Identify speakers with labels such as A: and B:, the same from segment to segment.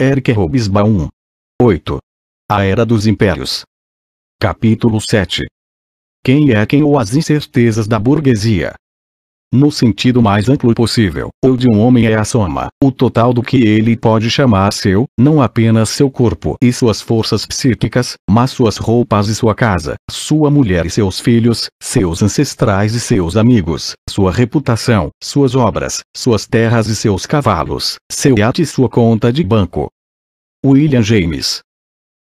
A: Eric Hobsbawm. 8. A Era dos Impérios. Capítulo 7. Quem é quem ou as incertezas da burguesia no sentido mais amplo possível, o de um homem é a soma, o total do que ele pode chamar seu, não apenas seu corpo e suas forças psíquicas, mas suas roupas e sua casa, sua mulher e seus filhos, seus ancestrais e seus amigos, sua reputação, suas obras, suas terras e seus cavalos, seu iate e sua conta de banco. William James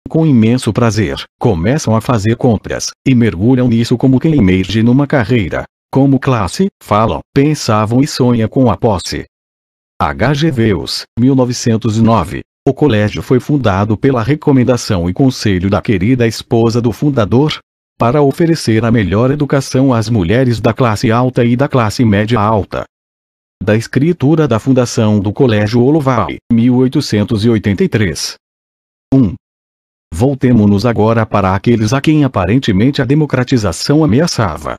A: com imenso prazer, começam a fazer compras, e mergulham nisso como quem emerge numa carreira, como classe, falam, pensavam e sonham com a posse. Veus, 1909. O colégio foi fundado pela recomendação e conselho da querida esposa do fundador, para oferecer a melhor educação às mulheres da classe alta e da classe média alta. Da escritura da fundação do Colégio Olovai, 1883. 1. Voltemo-nos agora para aqueles a quem aparentemente a democratização ameaçava.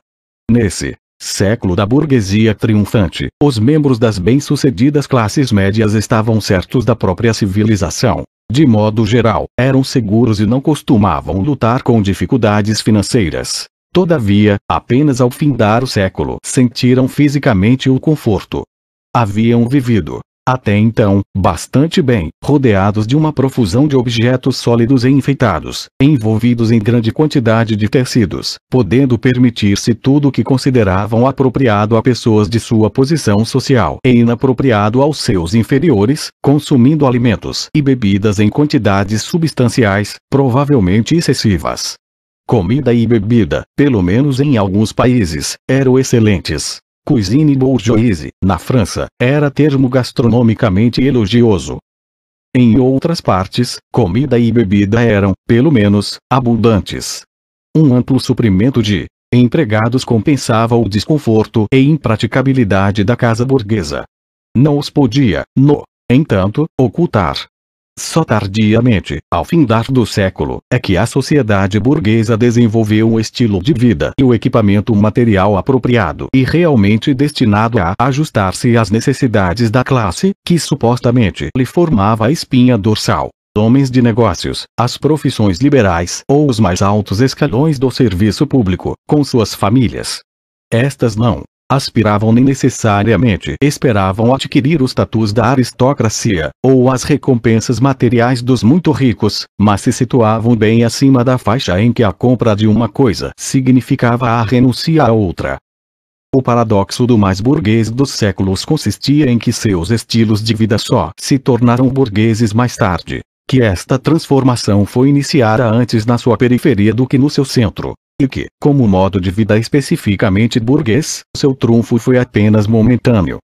A: Nesse século da burguesia triunfante, os membros das bem-sucedidas classes médias estavam certos da própria civilização. De modo geral, eram seguros e não costumavam lutar com dificuldades financeiras. Todavia, apenas ao findar o século sentiram fisicamente o conforto. Haviam vivido, até então, bastante bem, rodeados de uma profusão de objetos sólidos e enfeitados, envolvidos em grande quantidade de tecidos, podendo permitir-se tudo o que consideravam apropriado a pessoas de sua posição social e inapropriado aos seus inferiores, consumindo alimentos e bebidas em quantidades substanciais, provavelmente excessivas. Comida e bebida, pelo menos em alguns países, eram excelentes cuisine bourgeoise, na França, era termo gastronomicamente elogioso. Em outras partes, comida e bebida eram, pelo menos, abundantes. Um amplo suprimento de empregados compensava o desconforto e impraticabilidade da casa burguesa. Não os podia, no entanto, ocultar, só tardiamente, ao fim do século, é que a sociedade burguesa desenvolveu o estilo de vida e o equipamento material apropriado e realmente destinado a ajustar-se às necessidades da classe, que supostamente lhe formava a espinha dorsal homens de negócios, as profissões liberais ou os mais altos escalões do serviço público, com suas famílias. Estas não aspiravam nem necessariamente esperavam adquirir o status da aristocracia, ou as recompensas materiais dos muito ricos, mas se situavam bem acima da faixa em que a compra de uma coisa significava a renúncia à outra. O paradoxo do mais burguês dos séculos consistia em que seus estilos de vida só se tornaram burgueses mais tarde, que esta transformação foi iniciada antes na sua periferia do que no seu centro e que, como modo de vida especificamente burguês, seu trunfo foi apenas momentâneo.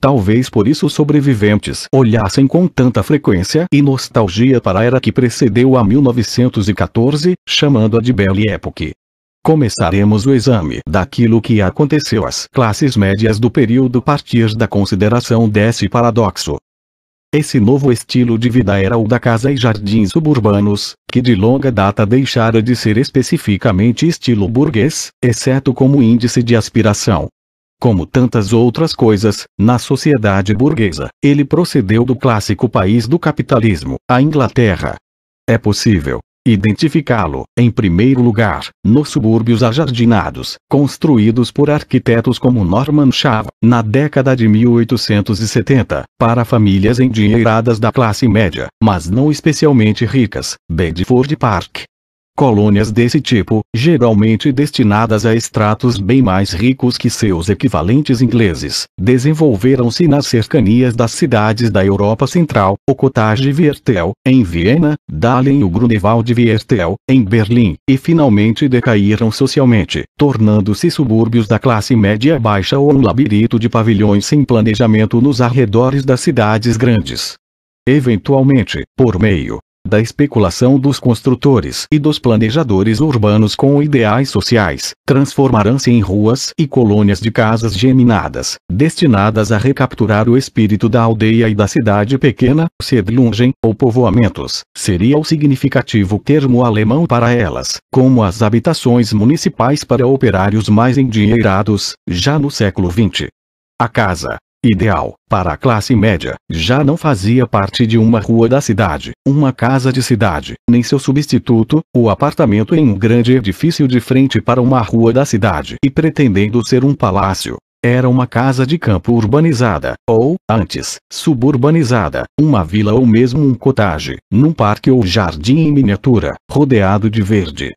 A: Talvez por isso os sobreviventes olhassem com tanta frequência e nostalgia para a era que precedeu a 1914, chamando-a de Belle Époque. Começaremos o exame daquilo que aconteceu às classes médias do período a partir da consideração desse paradoxo. Esse novo estilo de vida era o da casa e jardins suburbanos, que de longa data deixara de ser especificamente estilo burguês, exceto como índice de aspiração. Como tantas outras coisas, na sociedade burguesa, ele procedeu do clássico país do capitalismo, a Inglaterra. É possível, Identificá-lo, em primeiro lugar, nos subúrbios ajardinados, construídos por arquitetos como Norman Shaw, na década de 1870, para famílias endinheiradas da classe média, mas não especialmente ricas, Bedford Park, Colônias desse tipo, geralmente destinadas a estratos bem mais ricos que seus equivalentes ingleses, desenvolveram-se nas cercanias das cidades da Europa Central, Cottage de Viertel, em Viena, Dahlen e o Grunewald de Viertel, em Berlim, e finalmente decaíram socialmente, tornando-se subúrbios da classe média baixa ou um labirinto de pavilhões sem planejamento nos arredores das cidades grandes. Eventualmente, por meio da especulação dos construtores e dos planejadores urbanos com ideais sociais, transformarão-se em ruas e colônias de casas geminadas, destinadas a recapturar o espírito da aldeia e da cidade pequena, sedlungen, ou povoamentos, seria o significativo termo alemão para elas, como as habitações municipais para operários mais endinheirados, já no século XX. A casa, ideal para a classe média, já não fazia parte de uma rua da cidade, uma casa de cidade, nem seu substituto, o apartamento em um grande edifício de frente para uma rua da cidade e pretendendo ser um palácio. Era uma casa de campo urbanizada, ou, antes, suburbanizada, uma vila ou mesmo um cottage, num parque ou jardim em miniatura, rodeado de verde.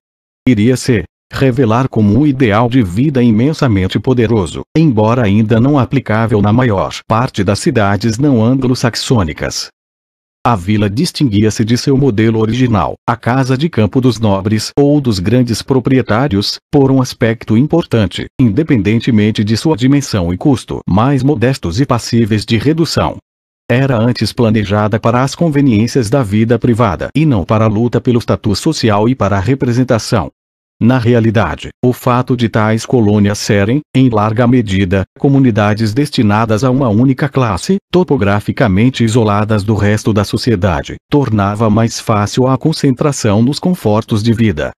A: Iria ser, revelar como um ideal de vida imensamente poderoso, embora ainda não aplicável na maior parte das cidades não anglo-saxônicas. A vila distinguia-se de seu modelo original, a casa de campo dos nobres ou dos grandes proprietários, por um aspecto importante, independentemente de sua dimensão e custo, mais modestos e passíveis de redução. Era antes planejada para as conveniências da vida privada e não para a luta pelo status social e para a representação. Na realidade, o fato de tais colônias serem, em larga medida, comunidades destinadas a uma única classe, topograficamente isoladas do resto da sociedade, tornava mais fácil a concentração nos confortos de vida.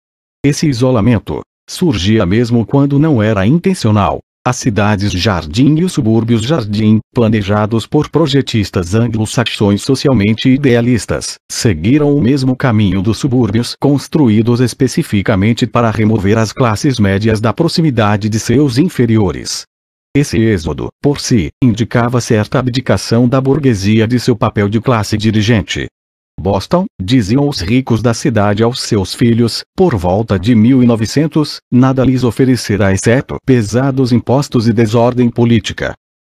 A: Esse isolamento surgia mesmo quando não era intencional, as cidades jardim e os subúrbios jardim, planejados por projetistas anglo-saxões socialmente idealistas, seguiram o mesmo caminho dos subúrbios construídos especificamente para remover as classes médias da proximidade de seus inferiores. Esse êxodo, por si, indicava certa abdicação da burguesia de seu papel de classe dirigente, Boston, diziam os ricos da cidade aos seus filhos, por volta de 1900, nada lhes oferecerá exceto pesados impostos e desordem política.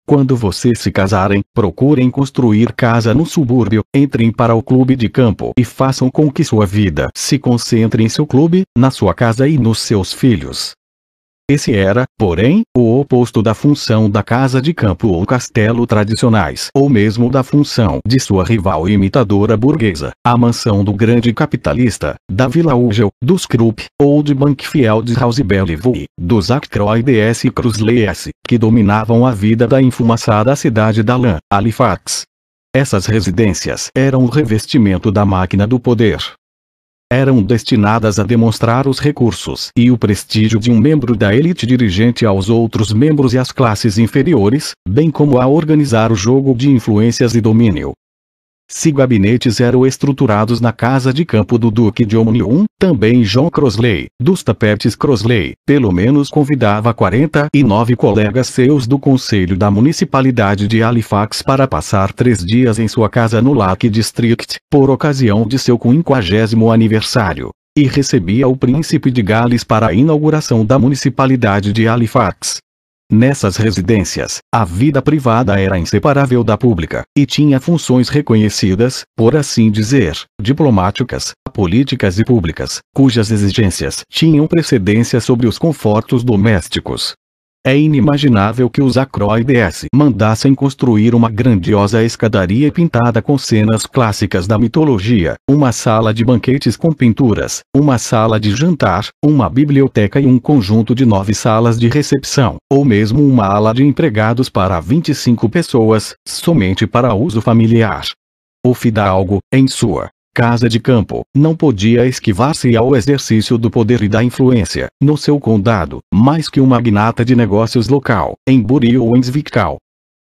A: Quando vocês se casarem, procurem construir casa no subúrbio, entrem para o clube de campo e façam com que sua vida se concentre em seu clube, na sua casa e nos seus filhos. Esse era, porém, o oposto da função da casa de campo ou castelo tradicionais, ou mesmo da função de sua rival imitadora burguesa, a mansão do grande capitalista, da Vila Ugel, dos Krupp, ou de Bankfield House Bellevue, dos Ackroyd S. Crusley S., que dominavam a vida da enfumaçada cidade da Lã, Halifax. Essas residências eram o revestimento da máquina do poder, eram destinadas a demonstrar os recursos e o prestígio de um membro da elite dirigente aos outros membros e às classes inferiores, bem como a organizar o jogo de influências e domínio, se gabinetes eram estruturados na casa de campo do Duque de Omnium, também John Crosley, dos tapetes Crosley, pelo menos convidava 49 colegas seus do Conselho da Municipalidade de Halifax para passar três dias em sua casa no Lake District, por ocasião de seu 50 aniversário. E recebia o príncipe de Gales para a inauguração da municipalidade de Halifax. Nessas residências, a vida privada era inseparável da pública, e tinha funções reconhecidas, por assim dizer, diplomáticas, políticas e públicas, cujas exigências tinham precedência sobre os confortos domésticos. É inimaginável que os acroides mandassem construir uma grandiosa escadaria pintada com cenas clássicas da mitologia, uma sala de banquetes com pinturas, uma sala de jantar, uma biblioteca e um conjunto de nove salas de recepção, ou mesmo uma ala de empregados para 25 pessoas, somente para uso familiar. O fidalgo, em sua casa de campo, não podia esquivar-se ao exercício do poder e da influência, no seu condado, mais que um magnata de negócios local, em Buri ou em Zwickau.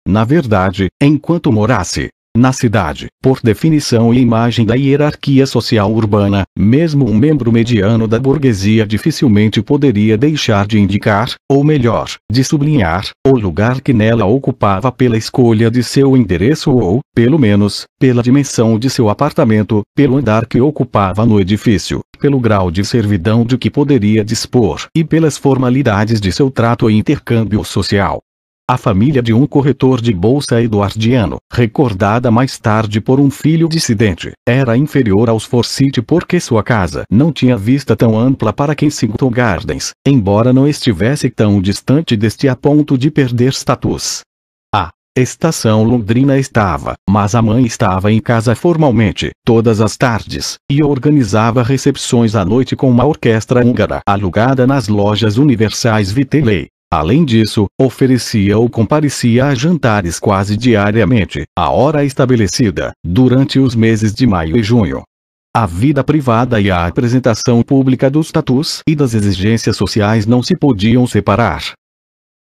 A: Na verdade, enquanto morasse, na cidade, por definição e imagem da hierarquia social urbana, mesmo um membro mediano da burguesia dificilmente poderia deixar de indicar, ou melhor, de sublinhar, o lugar que nela ocupava pela escolha de seu endereço ou, pelo menos, pela dimensão de seu apartamento, pelo andar que ocupava no edifício, pelo grau de servidão de que poderia dispor e pelas formalidades de seu trato e intercâmbio social a família de um corretor de bolsa eduardiano, recordada mais tarde por um filho dissidente, era inferior aos Forsyth porque sua casa não tinha vista tão ampla para Kensington Gardens, embora não estivesse tão distante deste a ponto de perder status. A estação londrina estava, mas a mãe estava em casa formalmente, todas as tardes, e organizava recepções à noite com uma orquestra húngara alugada nas lojas universais Vitelei Além disso, oferecia ou comparecia a jantares quase diariamente, à hora estabelecida, durante os meses de maio e junho. A vida privada e a apresentação pública dos status e das exigências sociais não se podiam separar.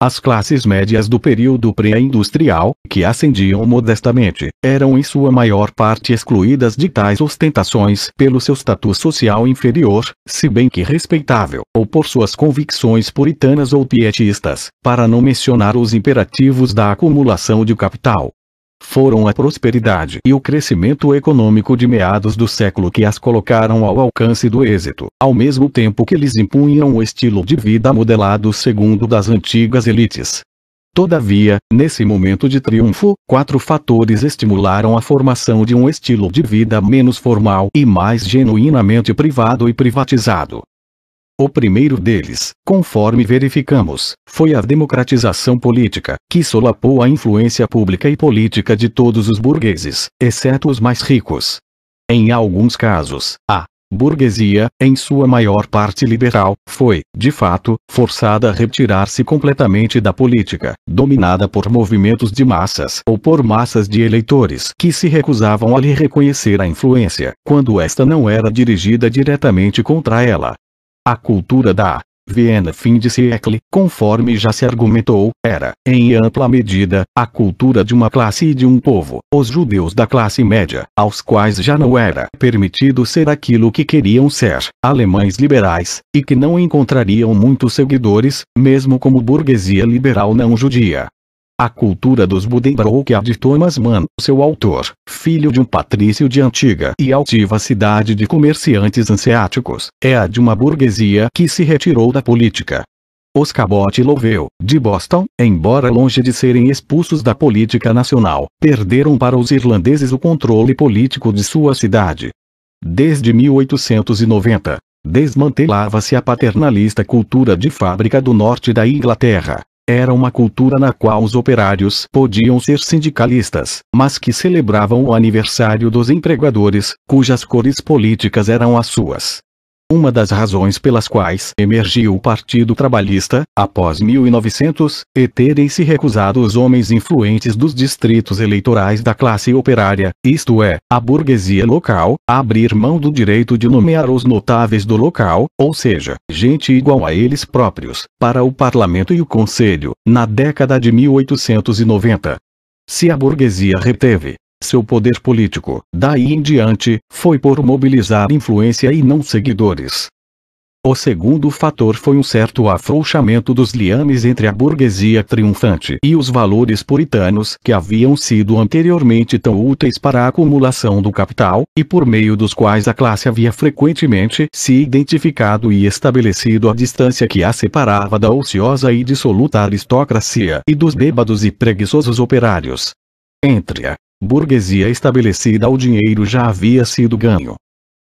A: As classes médias do período pré-industrial, que ascendiam modestamente, eram em sua maior parte excluídas de tais ostentações pelo seu status social inferior, se bem que respeitável, ou por suas convicções puritanas ou pietistas, para não mencionar os imperativos da acumulação de capital, foram a prosperidade e o crescimento econômico de meados do século que as colocaram ao alcance do êxito, ao mesmo tempo que lhes impunham o estilo de vida modelado segundo das antigas elites. Todavia, nesse momento de triunfo, quatro fatores estimularam a formação de um estilo de vida menos formal e mais genuinamente privado e privatizado. O primeiro deles, conforme verificamos, foi a democratização política, que solapou a influência pública e política de todos os burgueses, exceto os mais ricos. Em alguns casos, a burguesia, em sua maior parte liberal, foi, de fato, forçada a retirar-se completamente da política, dominada por movimentos de massas ou por massas de eleitores que se recusavam a lhe reconhecer a influência, quando esta não era dirigida diretamente contra ela, a cultura da Viena fim de século, conforme já se argumentou, era, em ampla medida, a cultura de uma classe e de um povo, os judeus da classe média, aos quais já não era permitido ser aquilo que queriam ser, alemães liberais, e que não encontrariam muitos seguidores, mesmo como burguesia liberal não judia, a cultura dos Buddenbrook é de Thomas Mann, seu autor, filho de um patrício de antiga e altiva cidade de comerciantes anseáticos, é a de uma burguesia que se retirou da política. Os Cabot Lovell, de Boston, embora longe de serem expulsos da política nacional, perderam para os irlandeses o controle político de sua cidade. Desde 1890, desmantelava-se a paternalista cultura de fábrica do norte da Inglaterra, era uma cultura na qual os operários podiam ser sindicalistas, mas que celebravam o aniversário dos empregadores, cujas cores políticas eram as suas. Uma das razões pelas quais emergiu o Partido Trabalhista, após 1900, e é terem se recusado os homens influentes dos distritos eleitorais da classe operária, isto é, a burguesia local, a abrir mão do direito de nomear os notáveis do local, ou seja, gente igual a eles próprios, para o parlamento e o conselho, na década de 1890. Se a burguesia reteve seu poder político, daí em diante, foi por mobilizar influência e não seguidores. O segundo fator foi um certo afrouxamento dos liames entre a burguesia triunfante e os valores puritanos que haviam sido anteriormente tão úteis para a acumulação do capital, e por meio dos quais a classe havia frequentemente se identificado e estabelecido a distância que a separava da ociosa e dissoluta aristocracia e dos bêbados e preguiçosos operários. Entre a burguesia estabelecida o dinheiro já havia sido ganho.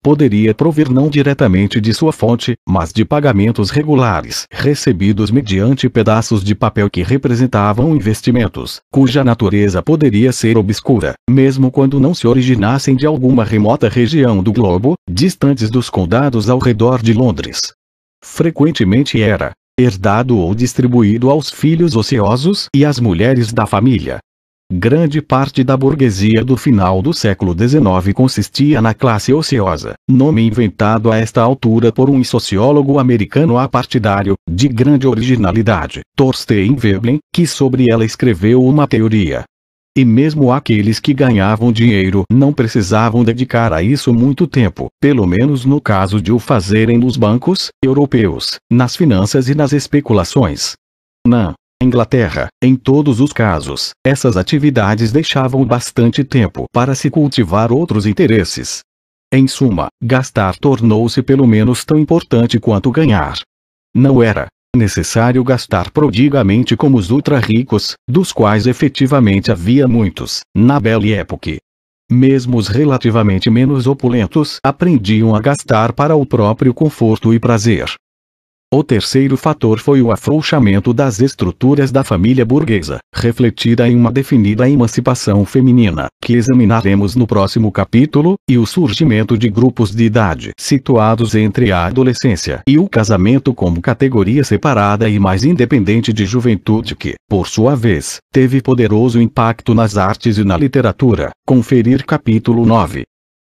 A: Poderia prover não diretamente de sua fonte, mas de pagamentos regulares recebidos mediante pedaços de papel que representavam investimentos, cuja natureza poderia ser obscura, mesmo quando não se originassem de alguma remota região do globo, distantes dos condados ao redor de Londres. Frequentemente era herdado ou distribuído aos filhos ociosos e às mulheres da família, Grande parte da burguesia do final do século XIX consistia na classe ociosa, nome inventado a esta altura por um sociólogo americano apartidário, de grande originalidade, Thorstein Veblen, que sobre ela escreveu uma teoria. E mesmo aqueles que ganhavam dinheiro não precisavam dedicar a isso muito tempo, pelo menos no caso de o fazerem nos bancos, europeus, nas finanças e nas especulações. Inglaterra, em todos os casos, essas atividades deixavam bastante tempo para se cultivar outros interesses. Em suma, gastar tornou-se pelo menos tão importante quanto ganhar. Não era necessário gastar prodigamente como os ultra-ricos, dos quais efetivamente havia muitos, na Belle Époque. Mesmo os relativamente menos opulentos aprendiam a gastar para o próprio conforto e prazer. O terceiro fator foi o afrouxamento das estruturas da família burguesa, refletida em uma definida emancipação feminina, que examinaremos no próximo capítulo, e o surgimento de grupos de idade situados entre a adolescência e o casamento como categoria separada e mais independente de juventude que, por sua vez, teve poderoso impacto nas artes e na literatura. Conferir capítulo 9.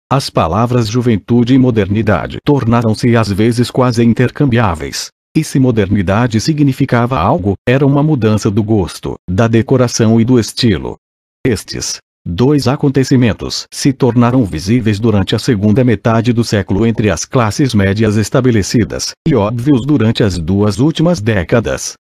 A: As palavras juventude e modernidade tornaram-se às vezes quase intercambiáveis, e se modernidade significava algo, era uma mudança do gosto, da decoração e do estilo. Estes dois acontecimentos se tornaram visíveis durante a segunda metade do século entre as classes médias estabelecidas, e óbvios durante as duas últimas décadas.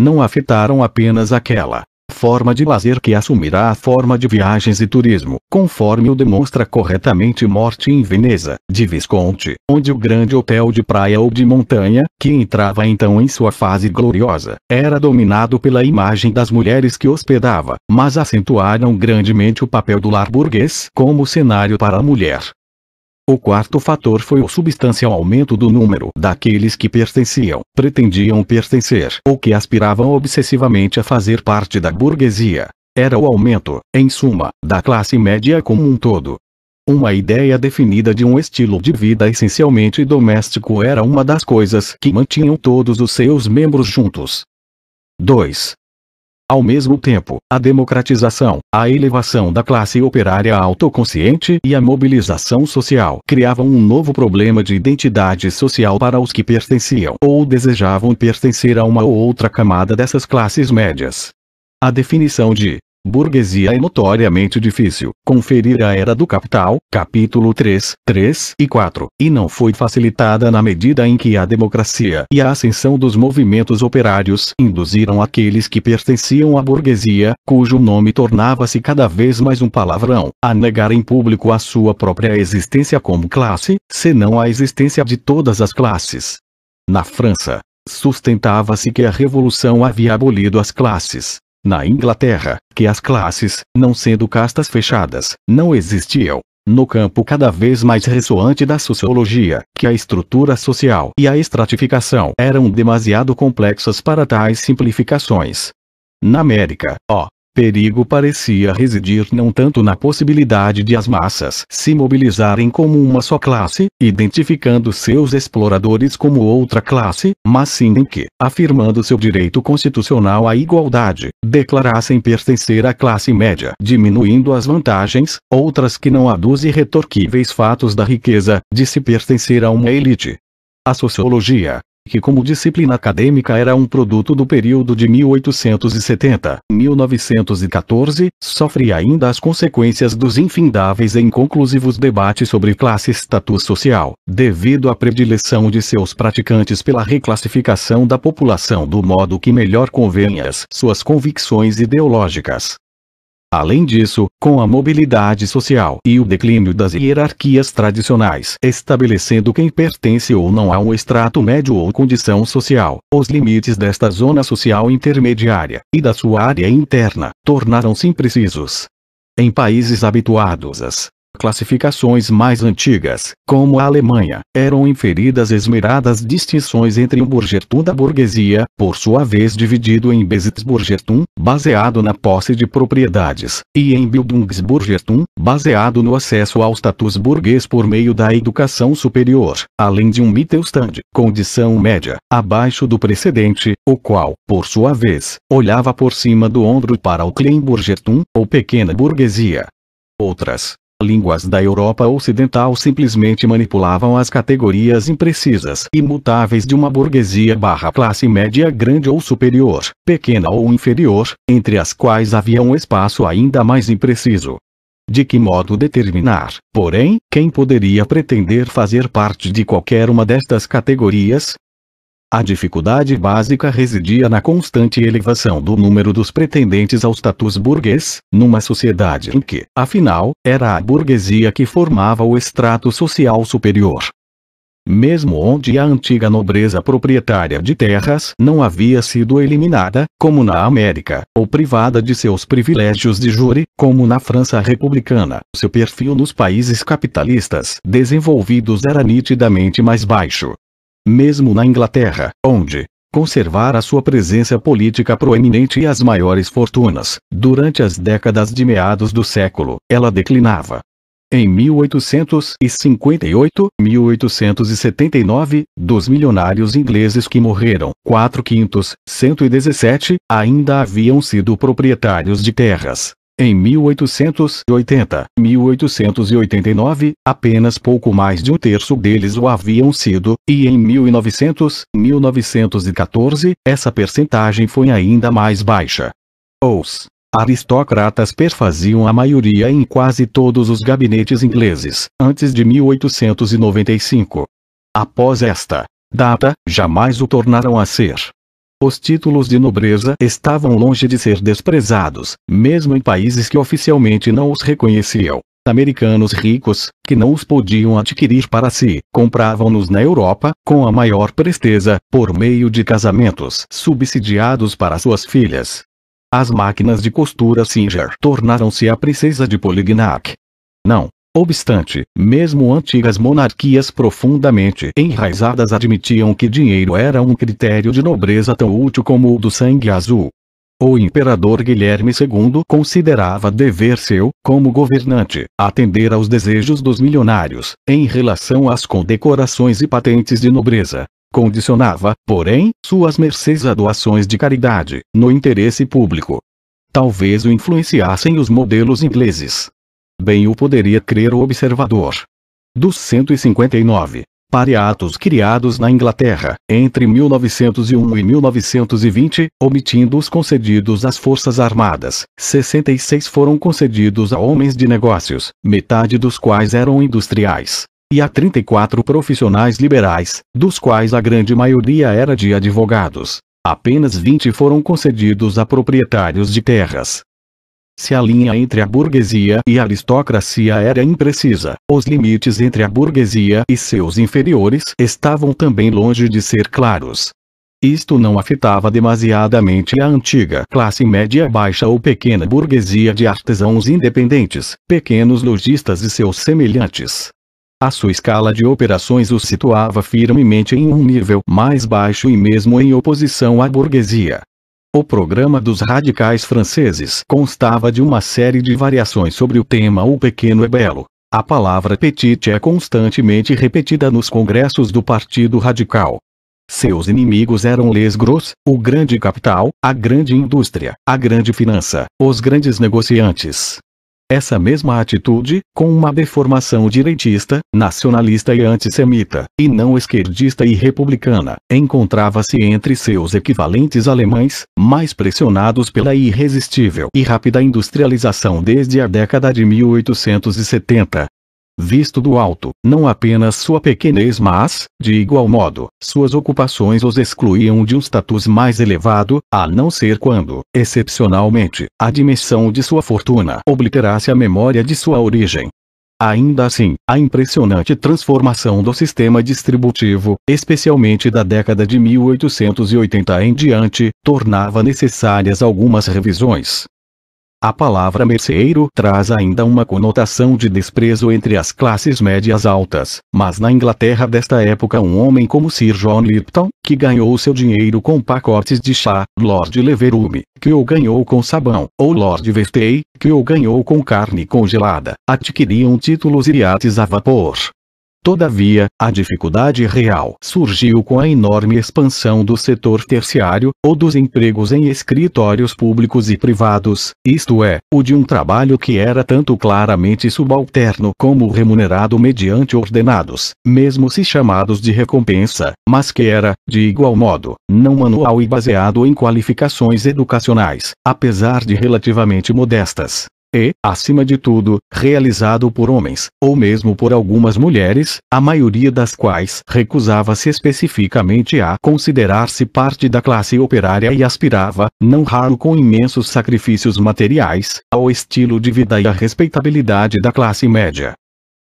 A: Não afetaram apenas aquela forma de lazer que assumirá a forma de viagens e turismo, conforme o demonstra corretamente Morte em Veneza, de Visconti, onde o grande hotel de praia ou de montanha, que entrava então em sua fase gloriosa, era dominado pela imagem das mulheres que hospedava, mas acentuaram grandemente o papel do lar burguês como cenário para a mulher. O quarto fator foi o substancial aumento do número daqueles que pertenciam, pretendiam pertencer ou que aspiravam obsessivamente a fazer parte da burguesia. Era o aumento, em suma, da classe média como um todo. Uma ideia definida de um estilo de vida essencialmente doméstico era uma das coisas que mantinham todos os seus membros juntos. 2. Ao mesmo tempo, a democratização, a elevação da classe operária autoconsciente e a mobilização social criavam um novo problema de identidade social para os que pertenciam ou desejavam pertencer a uma ou outra camada dessas classes médias. A definição de Burguesia é notoriamente difícil. Conferir a Era do Capital, capítulo 3, 3 e 4, e não foi facilitada na medida em que a democracia e a ascensão dos movimentos operários induziram aqueles que pertenciam à burguesia, cujo nome tornava-se cada vez mais um palavrão, a negar em público a sua própria existência como classe, senão a existência de todas as classes. Na França, sustentava-se que a revolução havia abolido as classes, na Inglaterra, que as classes, não sendo castas fechadas, não existiam. No campo cada vez mais ressoante da sociologia, que a estrutura social e a estratificação eram demasiado complexas para tais simplificações. Na América, ó, perigo parecia residir não tanto na possibilidade de as massas se mobilizarem como uma só classe, identificando seus exploradores como outra classe, mas sim em que, afirmando seu direito constitucional à igualdade, declarassem pertencer à classe média, diminuindo as vantagens, outras que não aduzem retorquíveis fatos da riqueza, de se pertencer a uma elite. A sociologia, que como disciplina acadêmica era um produto do período de 1870-1914, sofre ainda as consequências dos infindáveis e inconclusivos debates sobre classe e status social, devido à predileção de seus praticantes pela reclassificação da população do modo que melhor convenha às suas convicções ideológicas. Além disso, com a mobilidade social e o declínio das hierarquias tradicionais, estabelecendo quem pertence ou não a um extrato médio ou condição social, os limites desta zona social intermediária e da sua área interna tornaram-se imprecisos. Em países habituados às classificações mais antigas, como a Alemanha, eram inferidas esmeradas distinções entre o Burgertum da burguesia, por sua vez dividido em Besitzburgertum, baseado na posse de propriedades, e em Bildungsburgertum, baseado no acesso ao status burguês por meio da educação superior, além de um Mittelstand, condição média, abaixo do precedente, o qual, por sua vez, olhava por cima do ombro para o Kleinburgertum, ou pequena burguesia. Outras, Línguas da Europa Ocidental simplesmente manipulavam as categorias imprecisas e mutáveis de uma burguesia barra classe média grande ou superior, pequena ou inferior, entre as quais havia um espaço ainda mais impreciso. De que modo determinar, porém, quem poderia pretender fazer parte de qualquer uma destas categorias, a dificuldade básica residia na constante elevação do número dos pretendentes ao status burguês, numa sociedade em que, afinal, era a burguesia que formava o extrato social superior. Mesmo onde a antiga nobreza proprietária de terras não havia sido eliminada, como na América, ou privada de seus privilégios de jure, como na França republicana, seu perfil nos países capitalistas desenvolvidos era nitidamente mais baixo, mesmo na Inglaterra, onde conservar a sua presença política proeminente e as maiores fortunas. Durante as décadas de meados do século, ela declinava. Em 1858, 1879, dos milionários ingleses que morreram, 4 quintos, 117, ainda haviam sido proprietários de terras, em 1880, 1889, apenas pouco mais de um terço deles o haviam sido, e em 1900, 1914, essa percentagem foi ainda mais baixa. Os aristocratas perfaziam a maioria em quase todos os gabinetes ingleses, antes de 1895. Após esta data, jamais o tornaram a ser. Os títulos de nobreza estavam longe de ser desprezados, mesmo em países que oficialmente não os reconheciam. Americanos ricos, que não os podiam adquirir para si, compravam-nos na Europa, com a maior presteza, por meio de casamentos subsidiados para suas filhas. As máquinas de costura Singer tornaram-se a princesa de Polignac. Não, Obstante, mesmo antigas monarquias profundamente enraizadas admitiam que dinheiro era um critério de nobreza tão útil como o do sangue azul. O imperador Guilherme II considerava dever seu, como governante, atender aos desejos dos milionários, em relação às condecorações e patentes de nobreza. Condicionava, porém, suas mercês a doações de caridade, no interesse público. Talvez o influenciassem os modelos ingleses, Bem o poderia crer o observador. Dos 159 pariatos criados na Inglaterra, entre 1901 e 1920, omitindo os concedidos às Forças Armadas, 66 foram concedidos a homens de negócios, metade dos quais eram industriais, e a 34 profissionais liberais, dos quais a grande maioria era de advogados. Apenas 20 foram concedidos a proprietários de terras, se a linha entre a burguesia e a aristocracia era imprecisa, os limites entre a burguesia e seus inferiores estavam também longe de ser claros. Isto não afetava demasiadamente a antiga classe média baixa ou pequena burguesia de artesãos independentes, pequenos lojistas e seus semelhantes. A sua escala de operações o situava firmemente em um nível mais baixo e mesmo em oposição à burguesia. O programa dos radicais franceses constava de uma série de variações sobre o tema O Pequeno é Belo. A palavra petit é constantemente repetida nos congressos do Partido Radical. Seus inimigos eram Les Gros, o grande capital, a grande indústria, a grande finança, os grandes negociantes, essa mesma atitude, com uma deformação direitista, nacionalista e antissemita, e não esquerdista e republicana, encontrava-se entre seus equivalentes alemães, mais pressionados pela irresistível e rápida industrialização desde a década de 1870, visto do alto, não apenas sua pequenez mas, de igual modo, suas ocupações os excluíam de um status mais elevado, a não ser quando, excepcionalmente, a dimensão de sua fortuna obliterasse a memória de sua origem. Ainda assim, a impressionante transformação do sistema distributivo, especialmente da década de 1880 em diante, tornava necessárias algumas revisões. A palavra merceeiro traz ainda uma conotação de desprezo entre as classes médias altas, mas na Inglaterra desta época um homem como Sir John Lipton, que ganhou seu dinheiro com pacotes de chá, Lord Leverume, que o ganhou com sabão, ou Lord Vertey, que o ganhou com carne congelada, adquiriam títulos e iates a vapor, Todavia, a dificuldade real surgiu com a enorme expansão do setor terciário, ou dos empregos em escritórios públicos e privados, isto é, o de um trabalho que era tanto claramente subalterno como remunerado mediante ordenados, mesmo se chamados de recompensa, mas que era, de igual modo, não manual e baseado em qualificações educacionais, apesar de relativamente modestas e, acima de tudo, realizado por homens, ou mesmo por algumas mulheres, a maioria das quais recusava-se especificamente a considerar-se parte da classe operária e aspirava, não raro com imensos sacrifícios materiais, ao estilo de vida e à respeitabilidade da classe média.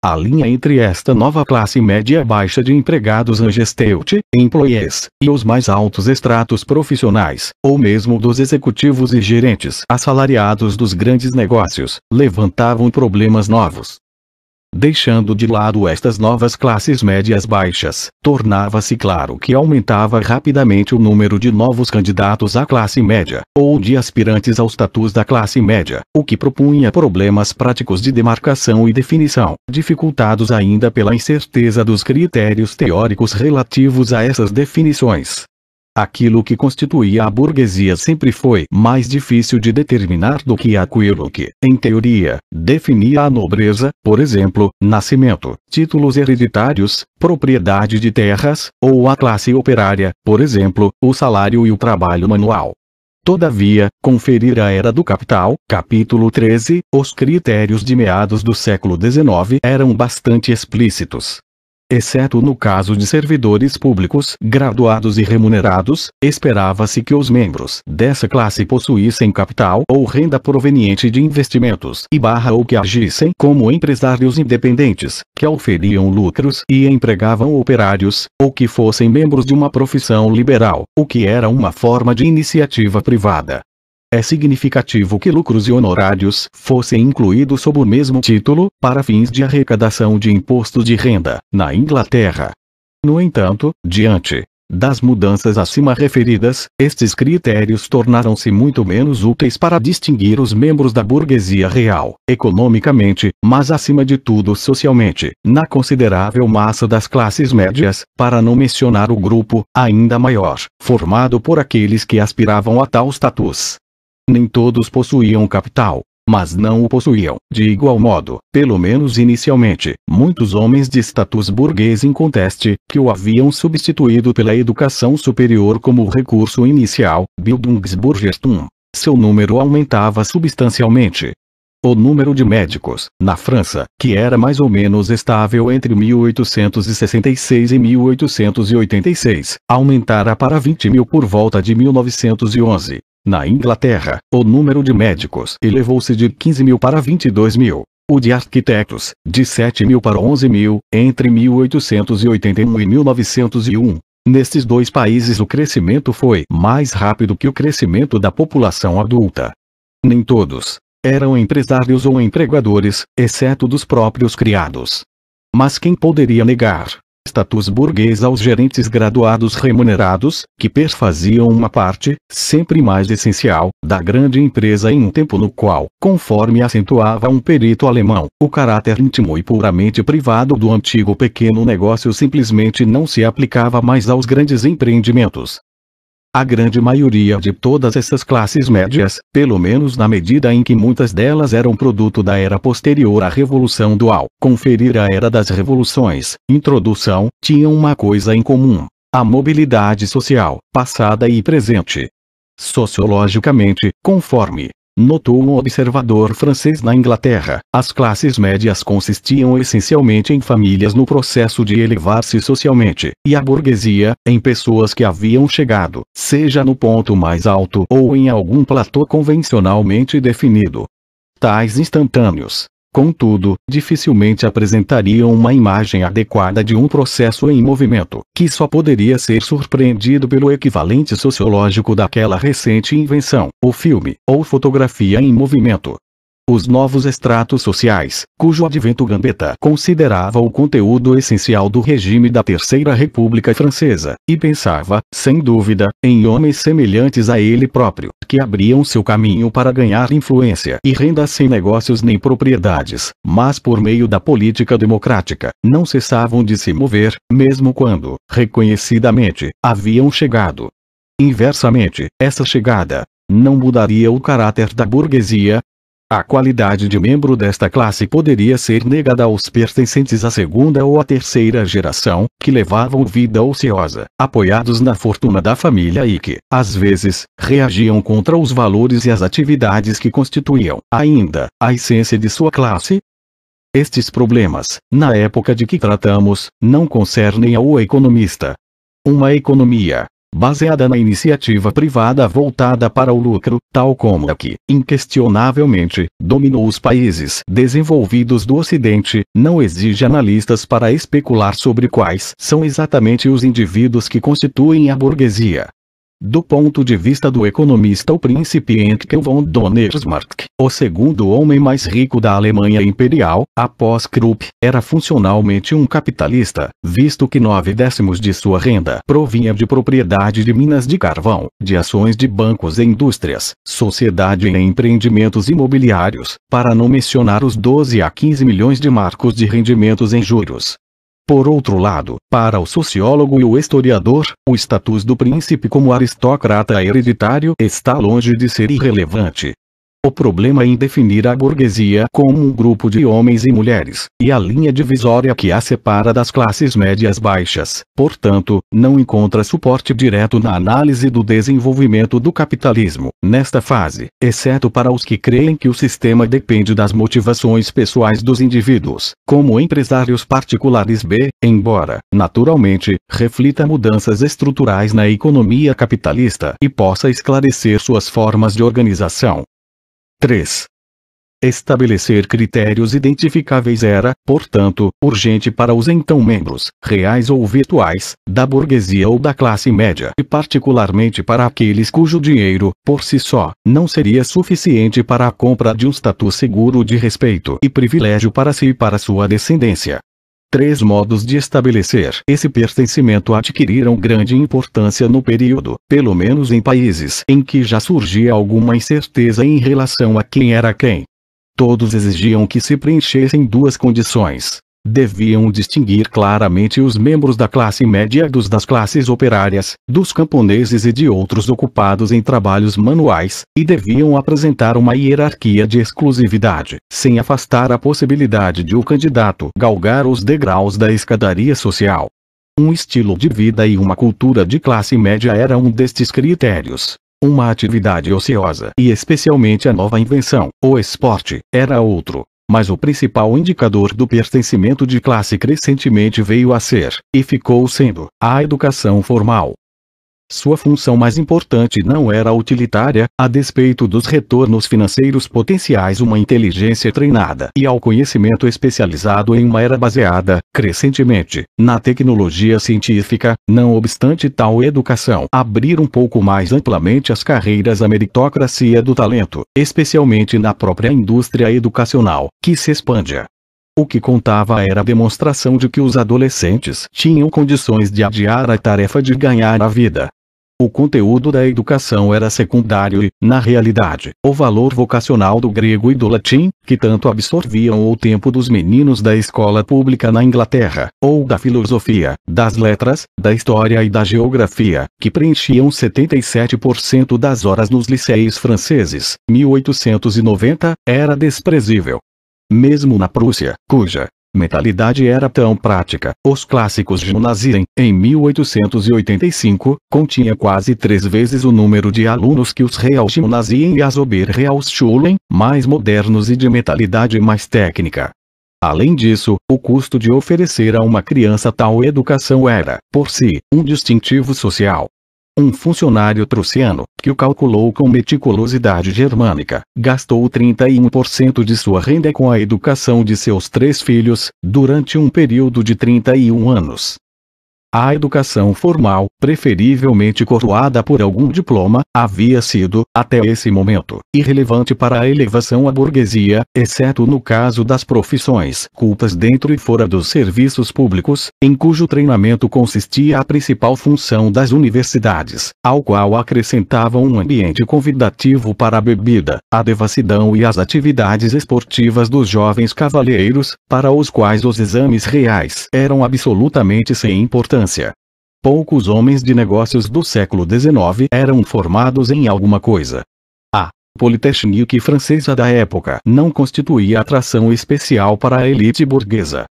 A: A linha entre esta nova classe média baixa de empregados angesteute, employees, e os mais altos estratos profissionais, ou mesmo dos executivos e gerentes assalariados dos grandes negócios, levantavam problemas novos. Deixando de lado estas novas classes médias baixas, tornava-se claro que aumentava rapidamente o número de novos candidatos à classe média, ou de aspirantes ao status da classe média, o que propunha problemas práticos de demarcação e definição, dificultados ainda pela incerteza dos critérios teóricos relativos a essas definições. Aquilo que constituía a burguesia sempre foi mais difícil de determinar do que aquilo que, em teoria, definia a nobreza, por exemplo, nascimento, títulos hereditários, propriedade de terras, ou a classe operária, por exemplo, o salário e o trabalho manual. Todavia, conferir a Era do Capital, capítulo 13, os critérios de meados do século XIX eram bastante explícitos exceto no caso de servidores públicos graduados e remunerados, esperava-se que os membros dessa classe possuíssem capital ou renda proveniente de investimentos e barra ou que agissem como empresários independentes, que auferiam lucros e empregavam operários, ou que fossem membros de uma profissão liberal, o que era uma forma de iniciativa privada, é significativo que lucros e honorários fossem incluídos sob o mesmo título, para fins de arrecadação de imposto de renda, na Inglaterra. No entanto, diante das mudanças acima referidas, estes critérios tornaram-se muito menos úteis para distinguir os membros da burguesia real, economicamente, mas acima de tudo socialmente, na considerável massa das classes médias, para não mencionar o grupo, ainda maior, formado por aqueles que aspiravam a tal status. Nem todos possuíam capital, mas não o possuíam. De igual modo, pelo menos inicialmente, muitos homens de status burguês inconteste, que o haviam substituído pela educação superior como recurso inicial, Bildungsburgerstum, seu número aumentava substancialmente. O número de médicos, na França, que era mais ou menos estável entre 1866 e 1886, aumentara para 20 mil por volta de 1911. Na Inglaterra, o número de médicos elevou-se de 15 mil para 22 mil. O de arquitetos, de 7 mil para 11 mil, entre 1881 e 1901. Nestes dois países o crescimento foi mais rápido que o crescimento da população adulta. Nem todos eram empresários ou empregadores, exceto dos próprios criados. Mas quem poderia negar status burguês aos gerentes graduados remunerados, que perfaziam uma parte, sempre mais essencial, da grande empresa em um tempo no qual, conforme acentuava um perito alemão, o caráter íntimo e puramente privado do antigo pequeno negócio simplesmente não se aplicava mais aos grandes empreendimentos. A grande maioria de todas essas classes médias, pelo menos na medida em que muitas delas eram produto da era posterior à Revolução Dual, conferir a Era das Revoluções, introdução, tinham uma coisa em comum. A mobilidade social, passada e presente. Sociologicamente, conforme notou um observador francês na Inglaterra. As classes médias consistiam essencialmente em famílias no processo de elevar-se socialmente, e a burguesia, em pessoas que haviam chegado, seja no ponto mais alto ou em algum platô convencionalmente definido. Tais instantâneos, Contudo, dificilmente apresentariam uma imagem adequada de um processo em movimento, que só poderia ser surpreendido pelo equivalente sociológico daquela recente invenção, o filme, ou fotografia em movimento os novos estratos sociais, cujo advento Gambetta considerava o conteúdo essencial do regime da Terceira República Francesa, e pensava, sem dúvida, em homens semelhantes a ele próprio, que abriam seu caminho para ganhar influência e renda sem negócios nem propriedades, mas por meio da política democrática, não cessavam de se mover, mesmo quando, reconhecidamente, haviam chegado. Inversamente, essa chegada, não mudaria o caráter da burguesia, a qualidade de membro desta classe poderia ser negada aos pertencentes à segunda ou à terceira geração, que levavam vida ociosa, apoiados na fortuna da família e que, às vezes, reagiam contra os valores e as atividades que constituíam, ainda, a essência de sua classe, estes problemas, na época de que tratamos, não concernem ao economista. Uma economia, baseada na iniciativa privada voltada para o lucro, tal como a que, inquestionavelmente, dominou os países desenvolvidos do Ocidente, não exige analistas para especular sobre quais são exatamente os indivíduos que constituem a burguesia. Do ponto de vista do economista o principiante Karl von Donnersmarck, o segundo homem mais rico da Alemanha imperial, após Krupp, era funcionalmente um capitalista, visto que nove décimos de sua renda provinha de propriedade de minas de carvão, de ações de bancos e indústrias, sociedade e empreendimentos imobiliários, para não mencionar os 12 a 15 milhões de marcos de rendimentos em juros, por outro lado, para o sociólogo e o historiador, o status do príncipe como aristocrata hereditário está longe de ser irrelevante, o problema em definir a burguesia como um grupo de homens e mulheres, e a linha divisória que a separa das classes médias baixas, portanto, não encontra suporte direto na análise do desenvolvimento do capitalismo, nesta fase, exceto para os que creem que o sistema depende das motivações pessoais dos indivíduos, como empresários particulares B, embora, naturalmente, reflita mudanças estruturais na economia capitalista e possa esclarecer suas formas de organização. 3. Estabelecer critérios identificáveis era, portanto, urgente para os então membros, reais ou virtuais, da burguesia ou da classe média e particularmente para aqueles cujo dinheiro, por si só, não seria suficiente para a compra de um status seguro de respeito e privilégio para si e para sua descendência três modos de estabelecer esse pertencimento adquiriram grande importância no período, pelo menos em países em que já surgia alguma incerteza em relação a quem era quem. Todos exigiam que se preenchessem duas condições deviam distinguir claramente os membros da classe média dos das classes operárias, dos camponeses e de outros ocupados em trabalhos manuais, e deviam apresentar uma hierarquia de exclusividade, sem afastar a possibilidade de o candidato galgar os degraus da escadaria social. Um estilo de vida e uma cultura de classe média era um destes critérios. Uma atividade ociosa e especialmente a nova invenção, o esporte, era outro mas o principal indicador do pertencimento de classe crescentemente veio a ser, e ficou sendo, a educação formal. Sua função mais importante não era utilitária, a despeito dos retornos financeiros potenciais uma inteligência treinada e ao conhecimento especializado em uma era baseada, crescentemente, na tecnologia científica, não obstante tal educação abrir um pouco mais amplamente as carreiras à meritocracia do talento, especialmente na própria indústria educacional, que se expande. O que contava era a demonstração de que os adolescentes tinham condições de adiar a tarefa de ganhar a vida, o conteúdo da educação era secundário e, na realidade, o valor vocacional do grego e do latim, que tanto absorviam o tempo dos meninos da escola pública na Inglaterra, ou da filosofia, das letras, da história e da geografia, que preenchiam 77% das horas nos liceus franceses, 1890, era desprezível. Mesmo na Prússia, cuja Mentalidade era tão prática. Os clássicos de em 1885, continha quase três vezes o número de alunos que os Real Gymnasien e as Schulen, mais modernos e de mentalidade mais técnica. Além disso, o custo de oferecer a uma criança tal educação era, por si, um distintivo social um funcionário prussiano, que o calculou com meticulosidade germânica, gastou 31% de sua renda com a educação de seus três filhos, durante um período de 31 anos. A educação formal, preferivelmente coroada por algum diploma, havia sido, até esse momento, irrelevante para a elevação à burguesia, exceto no caso das profissões cultas dentro e fora dos serviços públicos, em cujo treinamento consistia a principal função das universidades, ao qual acrescentavam um ambiente convidativo para a bebida, a devassidão e as atividades esportivas dos jovens cavalheiros, para os quais os exames reais eram absolutamente sem importância importância. Poucos homens de negócios do século XIX eram formados em alguma coisa. A Polytechnique francesa da época não constituía atração especial para a elite burguesa.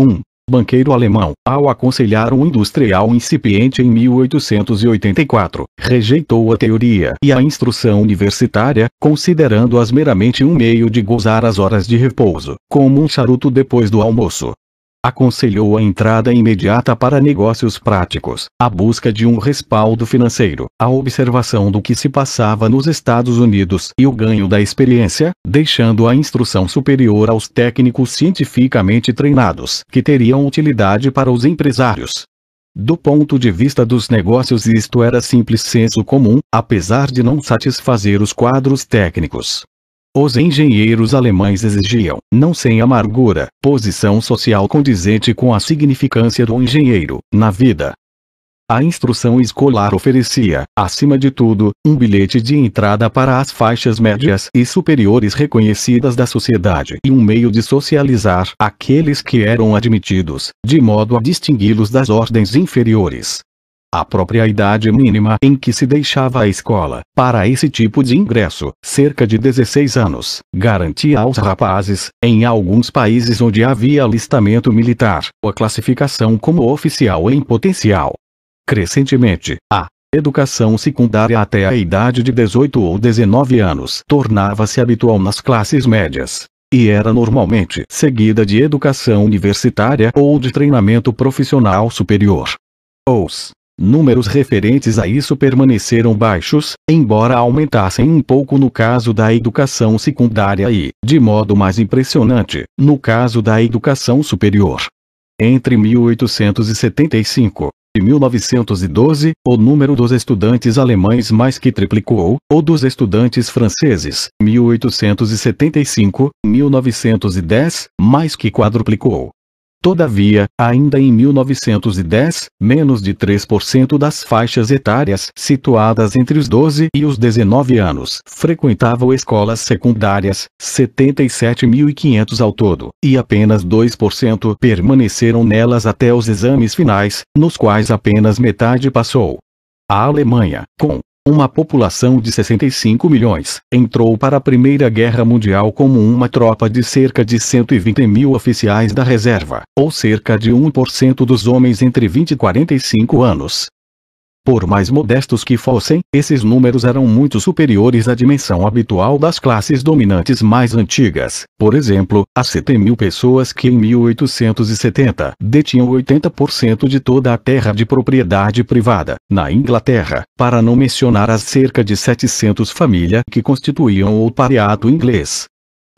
A: Um banqueiro alemão, ao aconselhar um industrial incipiente em 1884, rejeitou a teoria e a instrução universitária, considerando-as meramente um meio de gozar as horas de repouso, como um charuto depois do almoço aconselhou a entrada imediata para negócios práticos, a busca de um respaldo financeiro, a observação do que se passava nos Estados Unidos e o ganho da experiência, deixando a instrução superior aos técnicos cientificamente treinados, que teriam utilidade para os empresários. Do ponto de vista dos negócios isto era simples senso comum, apesar de não satisfazer os quadros técnicos. Os engenheiros alemães exigiam, não sem amargura, posição social condizente com a significância do engenheiro, na vida. A instrução escolar oferecia, acima de tudo, um bilhete de entrada para as faixas médias e superiores reconhecidas da sociedade e um meio de socializar aqueles que eram admitidos, de modo a distingui-los das ordens inferiores. A própria idade mínima em que se deixava a escola para esse tipo de ingresso, cerca de 16 anos, garantia aos rapazes, em alguns países onde havia alistamento militar, a classificação como oficial em potencial. Crescentemente, a educação secundária até a idade de 18 ou 19 anos tornava-se habitual nas classes médias, e era normalmente seguida de educação universitária ou de treinamento profissional superior. Os Números referentes a isso permaneceram baixos, embora aumentassem um pouco no caso da educação secundária e, de modo mais impressionante, no caso da educação superior. Entre 1875 e 1912, o número dos estudantes alemães mais que triplicou, o dos estudantes franceses, 1875, 1910, mais que quadruplicou. Todavia, ainda em 1910, menos de 3% das faixas etárias situadas entre os 12 e os 19 anos frequentavam escolas secundárias, 77.500 ao todo, e apenas 2% permaneceram nelas até os exames finais, nos quais apenas metade passou. A Alemanha, com uma população de 65 milhões, entrou para a Primeira Guerra Mundial como uma tropa de cerca de 120 mil oficiais da reserva, ou cerca de 1% dos homens entre 20 e 45 anos, por mais modestos que fossem, esses números eram muito superiores à dimensão habitual das classes dominantes mais antigas. Por exemplo, as 7 mil pessoas que em 1870 detinham 80% de toda a terra de propriedade privada, na Inglaterra, para não mencionar as cerca de 700 famílias que constituíam o pareato inglês,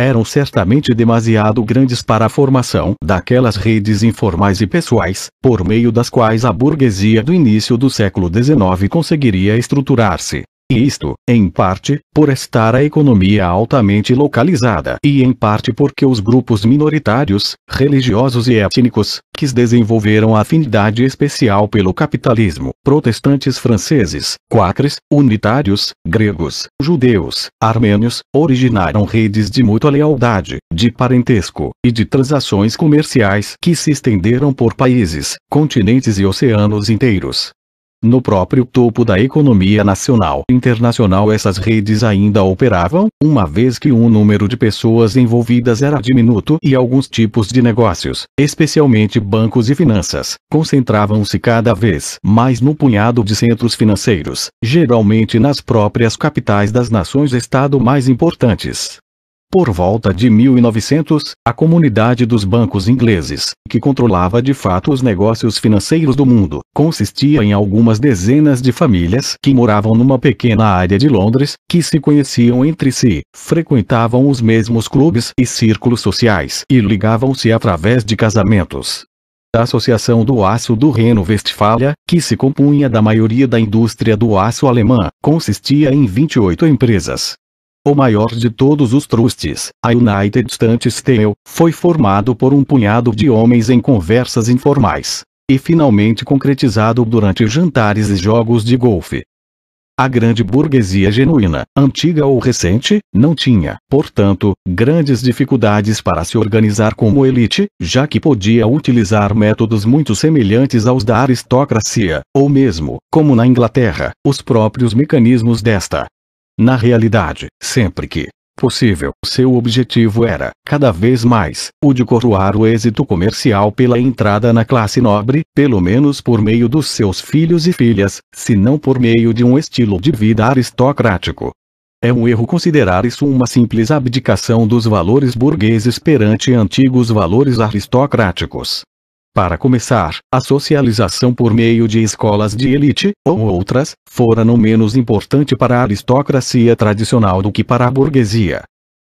A: eram certamente demasiado grandes para a formação daquelas redes informais e pessoais, por meio das quais a burguesia do início do século XIX conseguiria estruturar-se isto, em parte, por estar a economia altamente localizada e em parte porque os grupos minoritários, religiosos e étnicos, que desenvolveram afinidade especial pelo capitalismo, protestantes franceses, quacres, unitários, gregos, judeus, armênios, originaram redes de mútua lealdade, de parentesco, e de transações comerciais que se estenderam por países, continentes e oceanos inteiros. No próprio topo da economia nacional e internacional essas redes ainda operavam, uma vez que o número de pessoas envolvidas era diminuto e alguns tipos de negócios, especialmente bancos e finanças, concentravam-se cada vez mais no punhado de centros financeiros, geralmente nas próprias capitais das nações-estado mais importantes. Por volta de 1900, a comunidade dos bancos ingleses, que controlava de fato os negócios financeiros do mundo, consistia em algumas dezenas de famílias que moravam numa pequena área de Londres, que se conheciam entre si, frequentavam os mesmos clubes e círculos sociais e ligavam-se através de casamentos. A Associação do Aço do Reno-Westfália, que se compunha da maioria da indústria do aço alemã, consistia em 28 empresas, o maior de todos os trustes, a United States Steel, foi formado por um punhado de homens em conversas informais. E finalmente concretizado durante jantares e jogos de golfe. A grande burguesia genuína, antiga ou recente, não tinha, portanto, grandes dificuldades para se organizar como elite, já que podia utilizar métodos muito semelhantes aos da aristocracia, ou mesmo, como na Inglaterra, os próprios mecanismos desta. Na realidade, sempre que possível, seu objetivo era, cada vez mais, o de coroar o êxito comercial pela entrada na classe nobre, pelo menos por meio dos seus filhos e filhas, se não por meio de um estilo de vida aristocrático. É um erro considerar isso uma simples abdicação dos valores burgueses perante antigos valores aristocráticos. Para começar, a socialização por meio de escolas de elite, ou outras, fora não menos importante para a aristocracia tradicional do que para a burguesia.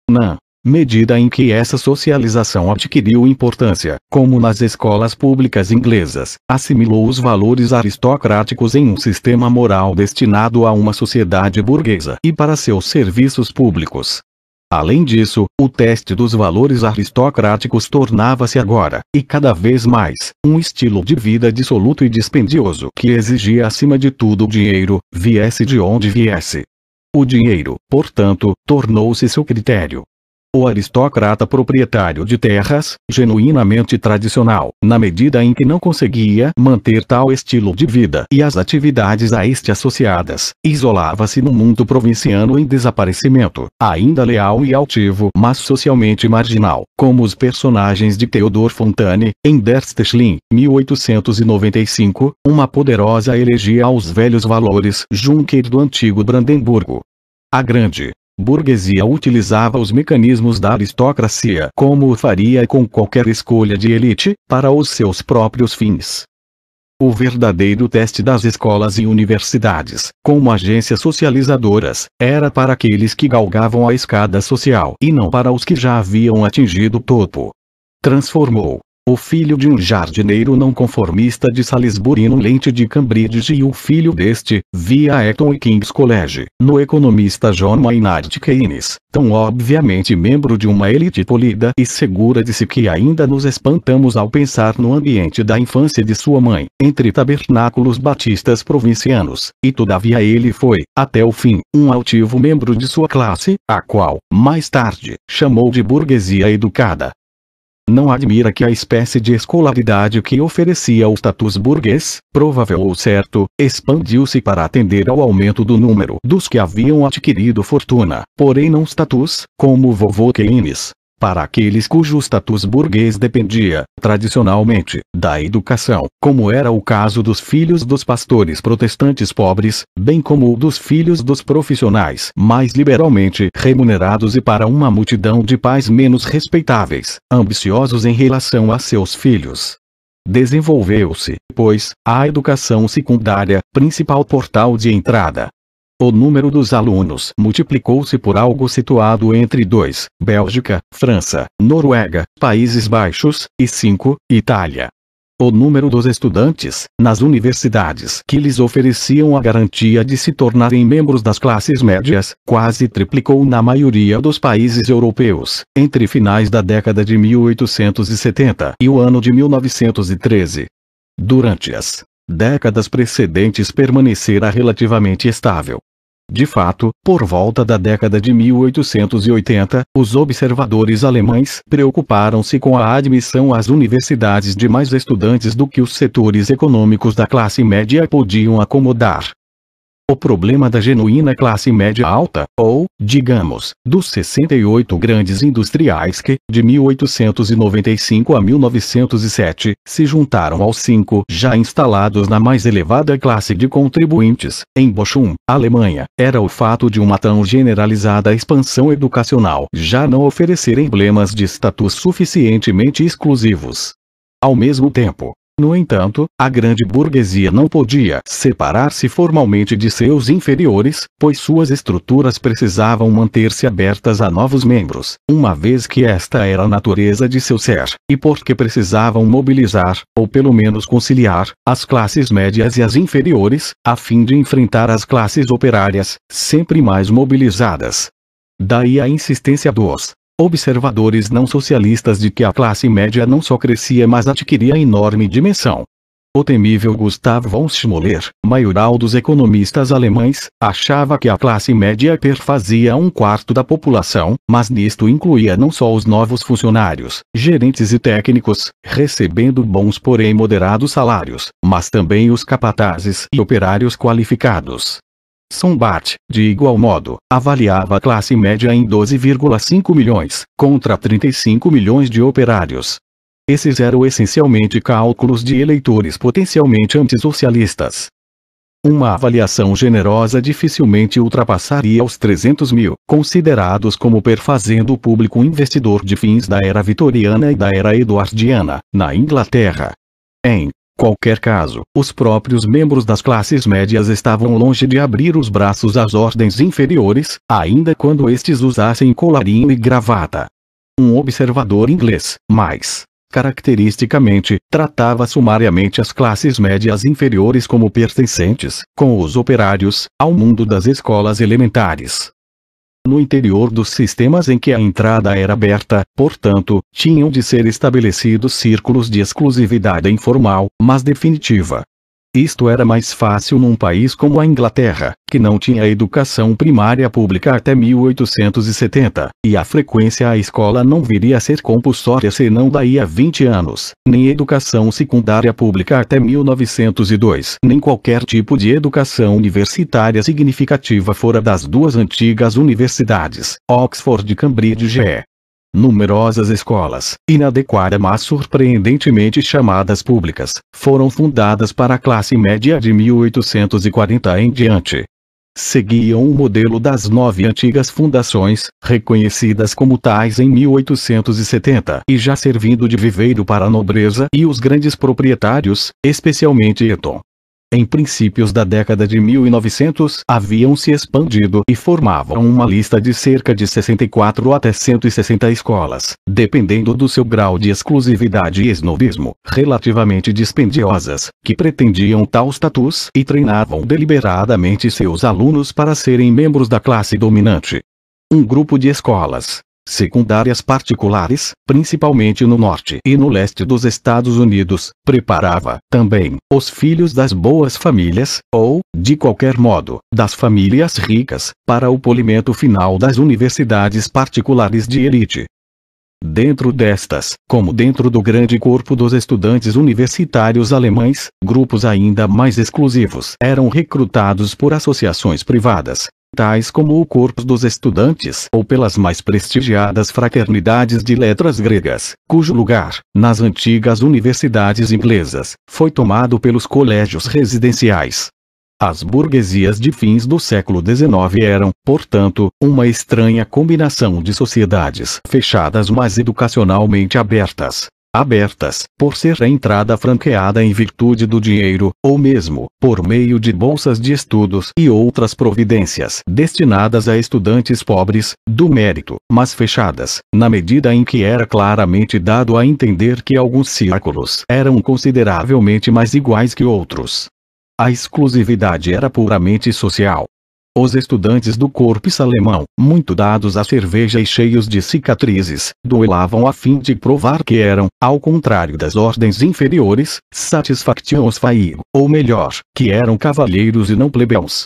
A: Na medida em que essa socialização adquiriu importância, como nas escolas públicas inglesas, assimilou os valores aristocráticos em um sistema moral destinado a uma sociedade burguesa e para seus serviços públicos. Além disso, o teste dos valores aristocráticos tornava-se agora, e cada vez mais, um estilo de vida dissoluto e dispendioso que exigia acima de tudo o dinheiro, viesse de onde viesse. O dinheiro, portanto, tornou-se seu critério o aristocrata proprietário de terras, genuinamente tradicional, na medida em que não conseguia manter tal estilo de vida e as atividades a este associadas, isolava-se no mundo provinciano em desaparecimento, ainda leal e altivo mas socialmente marginal, como os personagens de Theodor Fontane, em Der Stechlin, 1895, uma poderosa elegia aos velhos valores Junker do antigo Brandemburgo. A grande burguesia utilizava os mecanismos da aristocracia como o faria com qualquer escolha de elite, para os seus próprios fins. O verdadeiro teste das escolas e universidades, como agências socializadoras, era para aqueles que galgavam a escada social e não para os que já haviam atingido o topo. Transformou o filho de um jardineiro não conformista de Salisbury no Lente de Cambridge e o filho deste, via Eton e King's College, no economista John Maynard Keynes, tão obviamente membro de uma elite polida e segura de si que ainda nos espantamos ao pensar no ambiente da infância de sua mãe, entre tabernáculos batistas provincianos, e todavia ele foi, até o fim, um altivo membro de sua classe, a qual, mais tarde, chamou de burguesia educada, não admira que a espécie de escolaridade que oferecia o status burguês, provável ou certo, expandiu-se para atender ao aumento do número dos que haviam adquirido fortuna, porém não status, como vovô Keynes, para aqueles cujo status burguês dependia, tradicionalmente, da educação, como era o caso dos filhos dos pastores protestantes pobres, bem como o dos filhos dos profissionais mais liberalmente remunerados e para uma multidão de pais menos respeitáveis, ambiciosos em relação a seus filhos. Desenvolveu-se, pois, a educação secundária, principal portal de entrada, o número dos alunos multiplicou-se por algo situado entre 2, Bélgica, França, Noruega, Países Baixos, e 5, Itália. O número dos estudantes, nas universidades que lhes ofereciam a garantia de se tornarem membros das classes médias, quase triplicou na maioria dos países europeus, entre finais da década de 1870 e o ano de 1913. Durante as décadas precedentes permanecera relativamente estável, de fato, por volta da década de 1880, os observadores alemães preocuparam-se com a admissão às universidades de mais estudantes do que os setores econômicos da classe média podiam acomodar. O problema da genuína classe média alta, ou, digamos, dos 68 grandes industriais que, de 1895 a 1907, se juntaram aos cinco já instalados na mais elevada classe de contribuintes, em Bochum, Alemanha, era o fato de uma tão generalizada expansão educacional já não oferecer emblemas de status suficientemente exclusivos. Ao mesmo tempo, no entanto, a grande burguesia não podia separar-se formalmente de seus inferiores, pois suas estruturas precisavam manter-se abertas a novos membros, uma vez que esta era a natureza de seu ser, e porque precisavam mobilizar, ou pelo menos conciliar, as classes médias e as inferiores, a fim de enfrentar as classes operárias, sempre mais mobilizadas. Daí a insistência dos observadores não socialistas de que a classe média não só crescia mas adquiria enorme dimensão. O temível Gustav von Schmoller, maioral dos economistas alemães, achava que a classe média perfazia um quarto da população, mas nisto incluía não só os novos funcionários, gerentes e técnicos, recebendo bons porém moderados salários, mas também os capatazes e operários qualificados, Sombart, de igual modo, avaliava a classe média em 12,5 milhões, contra 35 milhões de operários. Esses eram essencialmente cálculos de eleitores potencialmente antissocialistas. Uma avaliação generosa dificilmente ultrapassaria os 300 mil, considerados como perfazendo o público investidor de fins da era vitoriana e da era eduardiana, na Inglaterra. Em Qualquer caso, os próprios membros das classes médias estavam longe de abrir os braços às ordens inferiores, ainda quando estes usassem colarinho e gravata. Um observador inglês, mais caracteristicamente, tratava sumariamente as classes médias inferiores como pertencentes, com os operários, ao mundo das escolas elementares no interior dos sistemas em que a entrada era aberta, portanto, tinham de ser estabelecidos círculos de exclusividade informal, mas definitiva. Isto era mais fácil num país como a Inglaterra, que não tinha educação primária pública até 1870, e a frequência à escola não viria a ser compulsória senão daí a 20 anos, nem educação secundária pública até 1902, nem qualquer tipo de educação universitária significativa fora das duas antigas universidades, Oxford e Cambridge. Numerosas escolas, inadequada mas surpreendentemente chamadas públicas, foram fundadas para a classe média de 1840 em diante. Seguiam o modelo das nove antigas fundações, reconhecidas como tais em 1870 e já servindo de viveiro para a nobreza e os grandes proprietários, especialmente Eton, em princípios da década de 1900 haviam se expandido e formavam uma lista de cerca de 64 até 160 escolas, dependendo do seu grau de exclusividade e esnobismo, relativamente dispendiosas, que pretendiam tal status e treinavam deliberadamente seus alunos para serem membros da classe dominante. Um grupo de escolas, secundárias particulares, principalmente no norte e no leste dos Estados Unidos, preparava também os filhos das boas famílias, ou, de qualquer modo, das famílias ricas, para o polimento final das universidades particulares de elite. Dentro destas, como dentro do grande corpo dos estudantes universitários alemães, grupos ainda mais exclusivos eram recrutados por associações privadas, tais como o Corpo dos Estudantes ou pelas mais prestigiadas fraternidades de letras gregas, cujo lugar, nas antigas universidades inglesas, foi tomado pelos colégios residenciais. As burguesias de fins do século XIX eram, portanto, uma estranha combinação de sociedades fechadas mas educacionalmente abertas abertas, por ser a entrada franqueada em virtude do dinheiro, ou mesmo, por meio de bolsas de estudos e outras providências destinadas a estudantes pobres, do mérito, mas fechadas, na medida em que era claramente dado a entender que alguns círculos eram consideravelmente mais iguais que outros. A exclusividade era puramente social, os estudantes do corpo salemão, muito dados à cerveja e cheios de cicatrizes, duelavam a fim de provar que eram, ao contrário das ordens inferiores, satisfactions fai, ou melhor, que eram cavalheiros e não plebeus.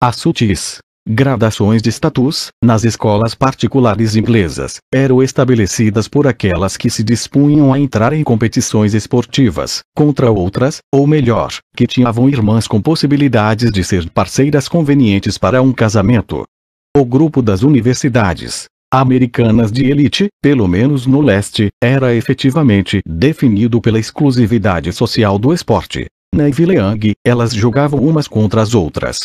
A: A sutis gradações de status, nas escolas particulares inglesas, eram estabelecidas por aquelas que se dispunham a entrar em competições esportivas, contra outras, ou melhor, que tinham irmãs com possibilidades de ser parceiras convenientes para um casamento. O grupo das universidades, americanas de elite, pelo menos no leste, era efetivamente definido pela exclusividade social do esporte. Neville Young, elas jogavam umas contra as outras,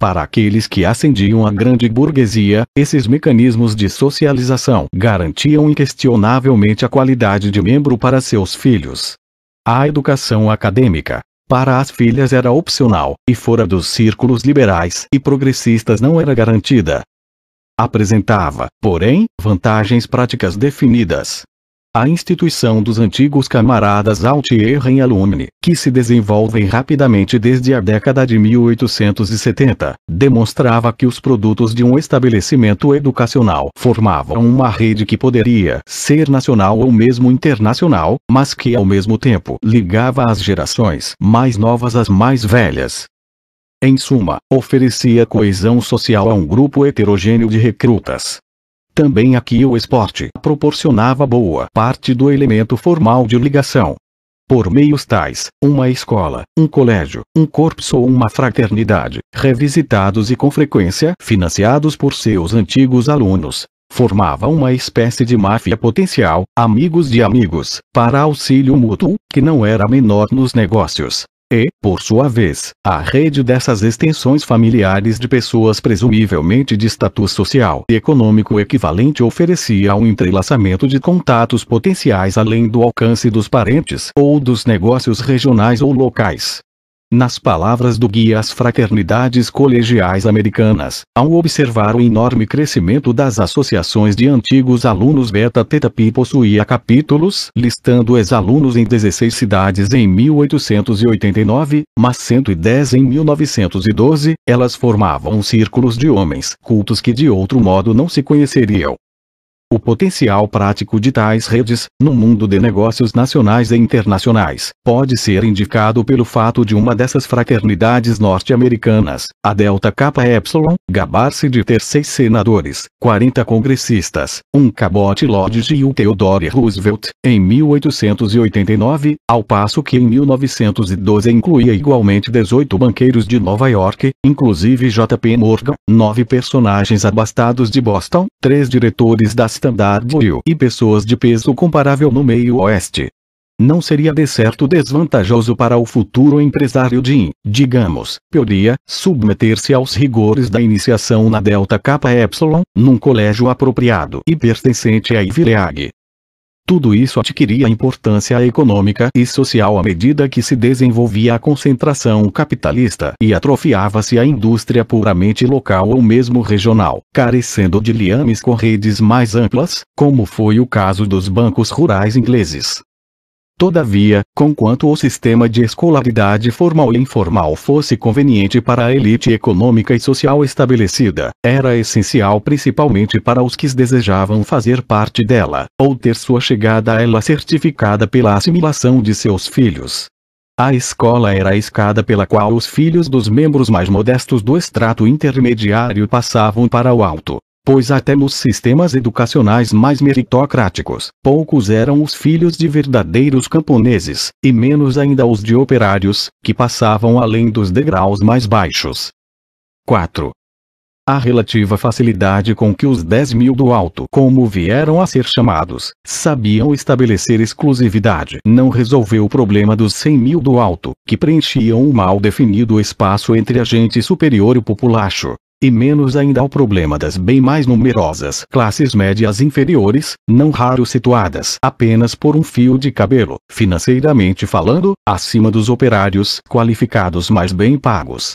A: para aqueles que ascendiam à grande burguesia, esses mecanismos de socialização garantiam inquestionavelmente a qualidade de membro para seus filhos. A educação acadêmica, para as filhas era opcional, e fora dos círculos liberais e progressistas não era garantida. Apresentava, porém, vantagens práticas definidas a instituição dos antigos camaradas Altier em Alumni, que se desenvolvem rapidamente desde a década de 1870, demonstrava que os produtos de um estabelecimento educacional formavam uma rede que poderia ser nacional ou mesmo internacional, mas que ao mesmo tempo ligava as gerações mais novas às mais velhas. Em suma, oferecia coesão social a um grupo heterogêneo de recrutas, também aqui o esporte proporcionava boa parte do elemento formal de ligação. Por meios tais, uma escola, um colégio, um corpo ou uma fraternidade, revisitados e com frequência financiados por seus antigos alunos, formava uma espécie de máfia potencial, amigos de amigos, para auxílio mútuo, que não era menor nos negócios, e, por sua vez, a rede dessas extensões familiares de pessoas presumivelmente de status social e econômico equivalente oferecia um entrelaçamento de contatos potenciais além do alcance dos parentes ou dos negócios regionais ou locais. Nas palavras do guia às fraternidades colegiais americanas, ao observar o enorme crescimento das associações de antigos alunos Beta Theta Pi possuía capítulos listando ex-alunos em 16 cidades em 1889, mas 110 em 1912, elas formavam círculos de homens cultos que de outro modo não se conheceriam o potencial prático de tais redes, no mundo de negócios nacionais e internacionais, pode ser indicado pelo fato de uma dessas fraternidades norte-americanas, a Delta Kappa Epsilon, gabar-se de ter seis senadores, 40 congressistas, um cabote e o Theodore Roosevelt, em 1889, ao passo que em 1912 incluía igualmente 18 banqueiros de Nova York, inclusive J.P. Morgan, nove personagens abastados de Boston, três diretores das Standard Oil e pessoas de peso comparável no meio oeste. Não seria de certo desvantajoso para o futuro empresário de, digamos, teoria, submeter-se aos rigores da iniciação na Delta Kappa Epsilon, num colégio apropriado e pertencente à League. Tudo isso adquiria importância econômica e social à medida que se desenvolvia a concentração capitalista e atrofiava-se a indústria puramente local ou mesmo regional, carecendo de liames com redes mais amplas, como foi o caso dos bancos rurais ingleses. Todavia, conquanto o sistema de escolaridade formal e informal fosse conveniente para a elite econômica e social estabelecida, era essencial principalmente para os que desejavam fazer parte dela, ou ter sua chegada a ela certificada pela assimilação de seus filhos. A escola era a escada pela qual os filhos dos membros mais modestos do extrato intermediário passavam para o alto, Pois até nos sistemas educacionais mais meritocráticos, poucos eram os filhos de verdadeiros camponeses, e menos ainda os de operários, que passavam além dos degraus mais baixos. 4. A relativa facilidade com que os 10 mil do alto, como vieram a ser chamados, sabiam estabelecer exclusividade não resolveu o problema dos 100 mil do alto, que preenchiam o mal definido espaço entre a gente superior e o populacho, e menos ainda ao problema das bem mais numerosas classes médias inferiores, não raro situadas apenas por um fio de cabelo, financeiramente falando, acima dos operários qualificados mais bem pagos.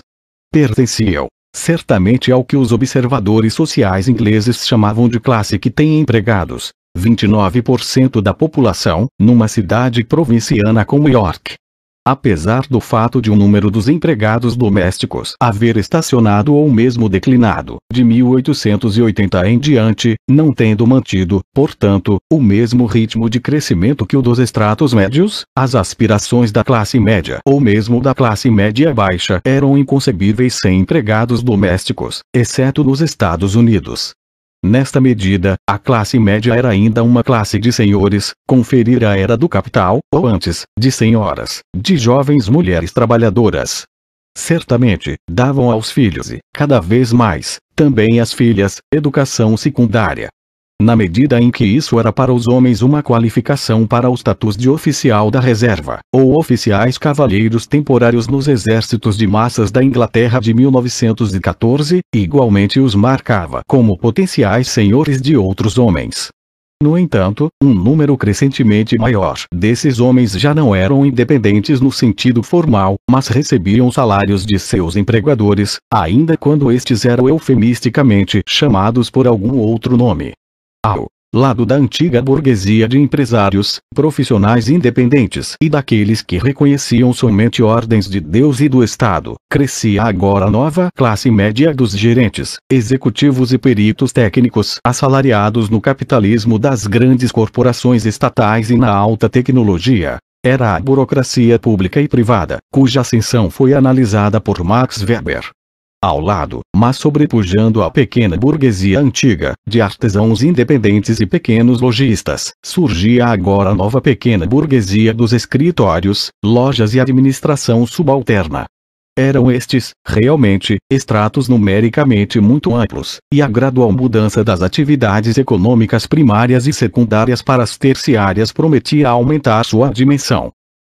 A: Pertenciam, certamente ao que os observadores sociais ingleses chamavam de classe que tem empregados, 29% da população, numa cidade provinciana como York, Apesar do fato de o número dos empregados domésticos haver estacionado ou mesmo declinado, de 1880 em diante, não tendo mantido, portanto, o mesmo ritmo de crescimento que o dos estratos médios, as aspirações da classe média ou mesmo da classe média baixa eram inconcebíveis sem empregados domésticos, exceto nos Estados Unidos, Nesta medida, a classe média era ainda uma classe de senhores, conferir a era do capital, ou antes, de senhoras, de jovens mulheres trabalhadoras. Certamente, davam aos filhos e, cada vez mais, também às filhas, educação secundária, na medida em que isso era para os homens uma qualificação para o status de oficial da reserva, ou oficiais cavalheiros temporários nos exércitos de massas da Inglaterra de 1914, igualmente os marcava como potenciais senhores de outros homens. No entanto, um número crescentemente maior desses homens já não eram independentes no sentido formal, mas recebiam salários de seus empregadores, ainda quando estes eram eufemisticamente chamados por algum outro nome ao lado da antiga burguesia de empresários, profissionais independentes e daqueles que reconheciam somente ordens de Deus e do Estado, crescia agora a nova classe média dos gerentes, executivos e peritos técnicos assalariados no capitalismo das grandes corporações estatais e na alta tecnologia. Era a burocracia pública e privada, cuja ascensão foi analisada por Max Weber, ao lado, mas sobrepujando a pequena burguesia antiga, de artesãos independentes e pequenos lojistas, surgia agora a nova pequena burguesia dos escritórios, lojas e administração subalterna. Eram estes, realmente, estratos numericamente muito amplos, e a gradual mudança das atividades econômicas primárias e secundárias para as terciárias prometia aumentar sua dimensão.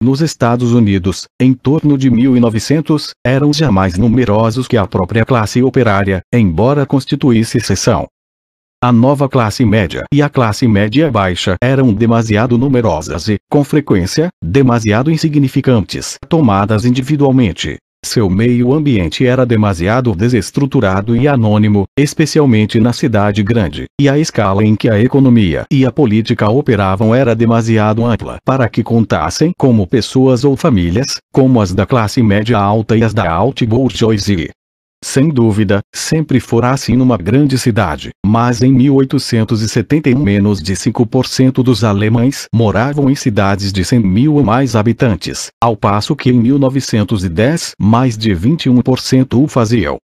A: Nos Estados Unidos, em torno de 1900, eram já mais numerosos que a própria classe operária, embora constituísse exceção. A nova classe média e a classe média baixa eram demasiado numerosas e, com frequência, demasiado insignificantes, tomadas individualmente, seu meio ambiente era demasiado desestruturado e anônimo, especialmente na cidade grande, e a escala em que a economia e a política operavam era demasiado ampla para que contassem como pessoas ou famílias, como as da classe média alta e as da alta bourgeoisie sem dúvida, sempre fora assim numa grande cidade, mas em 1871 menos de 5% dos alemães moravam em cidades de 100 mil ou mais habitantes, ao passo que em 1910 mais de 21% o faziam.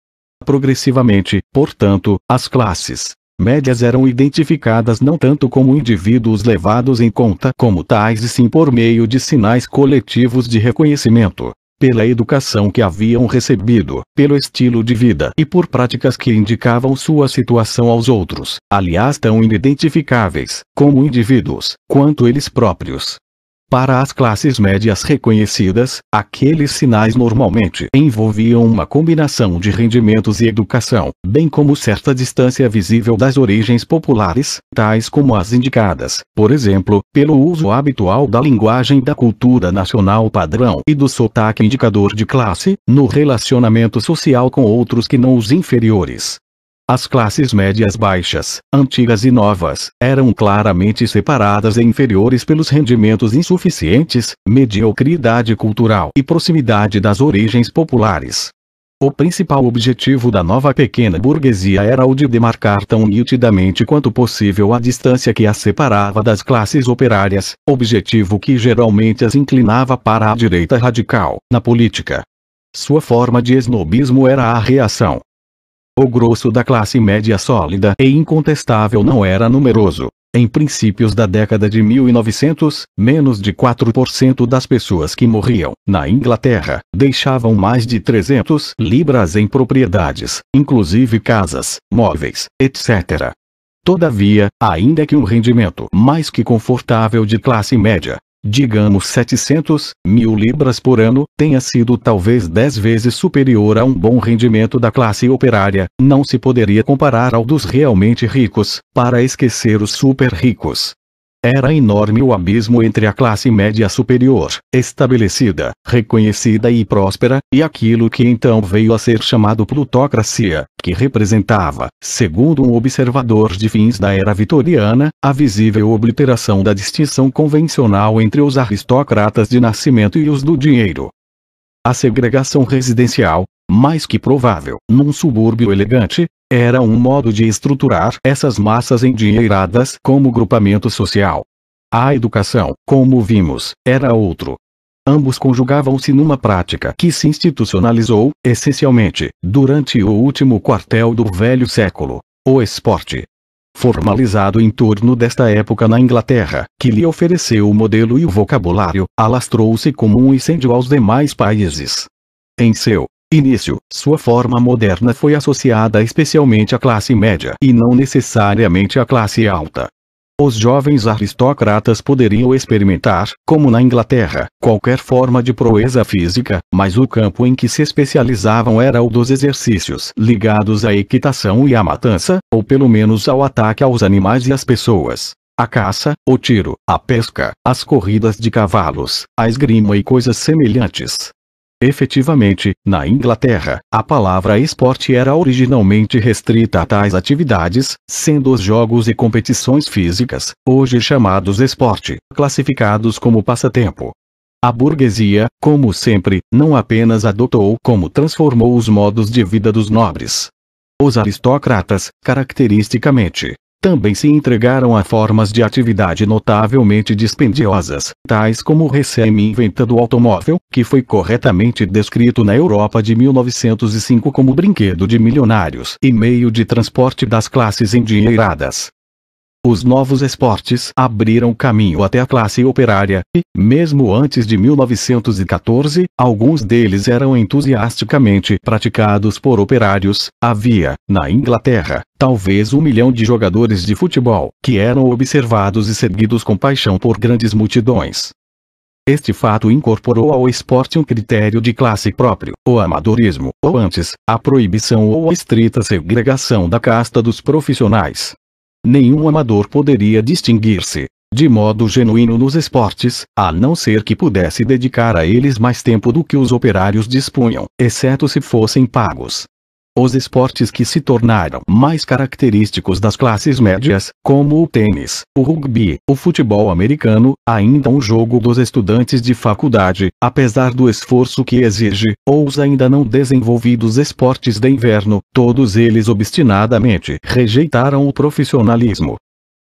A: Progressivamente, portanto, as classes médias eram identificadas não tanto como indivíduos levados em conta como tais e sim por meio de sinais coletivos de reconhecimento pela educação que haviam recebido, pelo estilo de vida e por práticas que indicavam sua situação aos outros, aliás tão inidentificáveis, como indivíduos, quanto eles próprios, para as classes médias reconhecidas, aqueles sinais normalmente envolviam uma combinação de rendimentos e educação, bem como certa distância visível das origens populares, tais como as indicadas, por exemplo, pelo uso habitual da linguagem da cultura nacional padrão e do sotaque indicador de classe, no relacionamento social com outros que não os inferiores, as classes médias baixas, antigas e novas, eram claramente separadas e inferiores pelos rendimentos insuficientes, mediocridade cultural e proximidade das origens populares. O principal objetivo da nova pequena burguesia era o de demarcar tão nitidamente quanto possível a distância que a separava das classes operárias, objetivo que geralmente as inclinava para a direita radical, na política. Sua forma de esnobismo era a reação, o grosso da classe média sólida e incontestável não era numeroso. Em princípios da década de 1900, menos de 4% das pessoas que morriam na Inglaterra deixavam mais de 300 libras em propriedades, inclusive casas, móveis, etc. Todavia, ainda que um rendimento mais que confortável de classe média digamos 700 mil libras por ano, tenha sido talvez 10 vezes superior a um bom rendimento da classe operária, não se poderia comparar ao dos realmente ricos, para esquecer os super ricos. Era enorme o abismo entre a classe média superior, estabelecida, reconhecida e próspera, e aquilo que então veio a ser chamado plutocracia, que representava, segundo um observador de fins da era vitoriana, a visível obliteração da distinção convencional entre os aristocratas de nascimento e os do dinheiro. A segregação residencial, mais que provável, num subúrbio elegante, era um modo de estruturar essas massas endinheiradas como grupamento social. A educação, como vimos, era outro. Ambos conjugavam-se numa prática que se institucionalizou, essencialmente, durante o último quartel do velho século, o esporte. Formalizado em torno desta época na Inglaterra, que lhe ofereceu o modelo e o vocabulário, alastrou-se como um incêndio aos demais países. Em seu Início. Sua forma moderna foi associada especialmente à classe média e não necessariamente à classe alta. Os jovens aristocratas poderiam experimentar, como na Inglaterra, qualquer forma de proeza física, mas o campo em que se especializavam era o dos exercícios ligados à equitação e à matança, ou pelo menos ao ataque aos animais e às pessoas. A caça, o tiro, a pesca, as corridas de cavalos, a esgrima e coisas semelhantes. Efetivamente, na Inglaterra, a palavra esporte era originalmente restrita a tais atividades, sendo os jogos e competições físicas, hoje chamados esporte, classificados como passatempo. A burguesia, como sempre, não apenas adotou como transformou os modos de vida dos nobres. Os aristocratas, caracteristicamente, também se entregaram a formas de atividade notavelmente dispendiosas, tais como o recém-inventado automóvel, que foi corretamente descrito na Europa de 1905 como brinquedo de milionários e meio de transporte das classes endinheiradas. Os novos esportes abriram caminho até a classe operária, e, mesmo antes de 1914, alguns deles eram entusiasticamente praticados por operários. Havia, na Inglaterra, talvez um milhão de jogadores de futebol, que eram observados e seguidos com paixão por grandes multidões. Este fato incorporou ao esporte um critério de classe próprio, o amadorismo, ou antes, a proibição ou a estrita segregação da casta dos profissionais nenhum amador poderia distinguir-se, de modo genuíno nos esportes, a não ser que pudesse dedicar a eles mais tempo do que os operários dispunham, exceto se fossem pagos. Os esportes que se tornaram mais característicos das classes médias, como o tênis, o rugby, o futebol americano, ainda um jogo dos estudantes de faculdade, apesar do esforço que exige, ou os ainda não desenvolvidos esportes de inverno, todos eles obstinadamente rejeitaram o profissionalismo.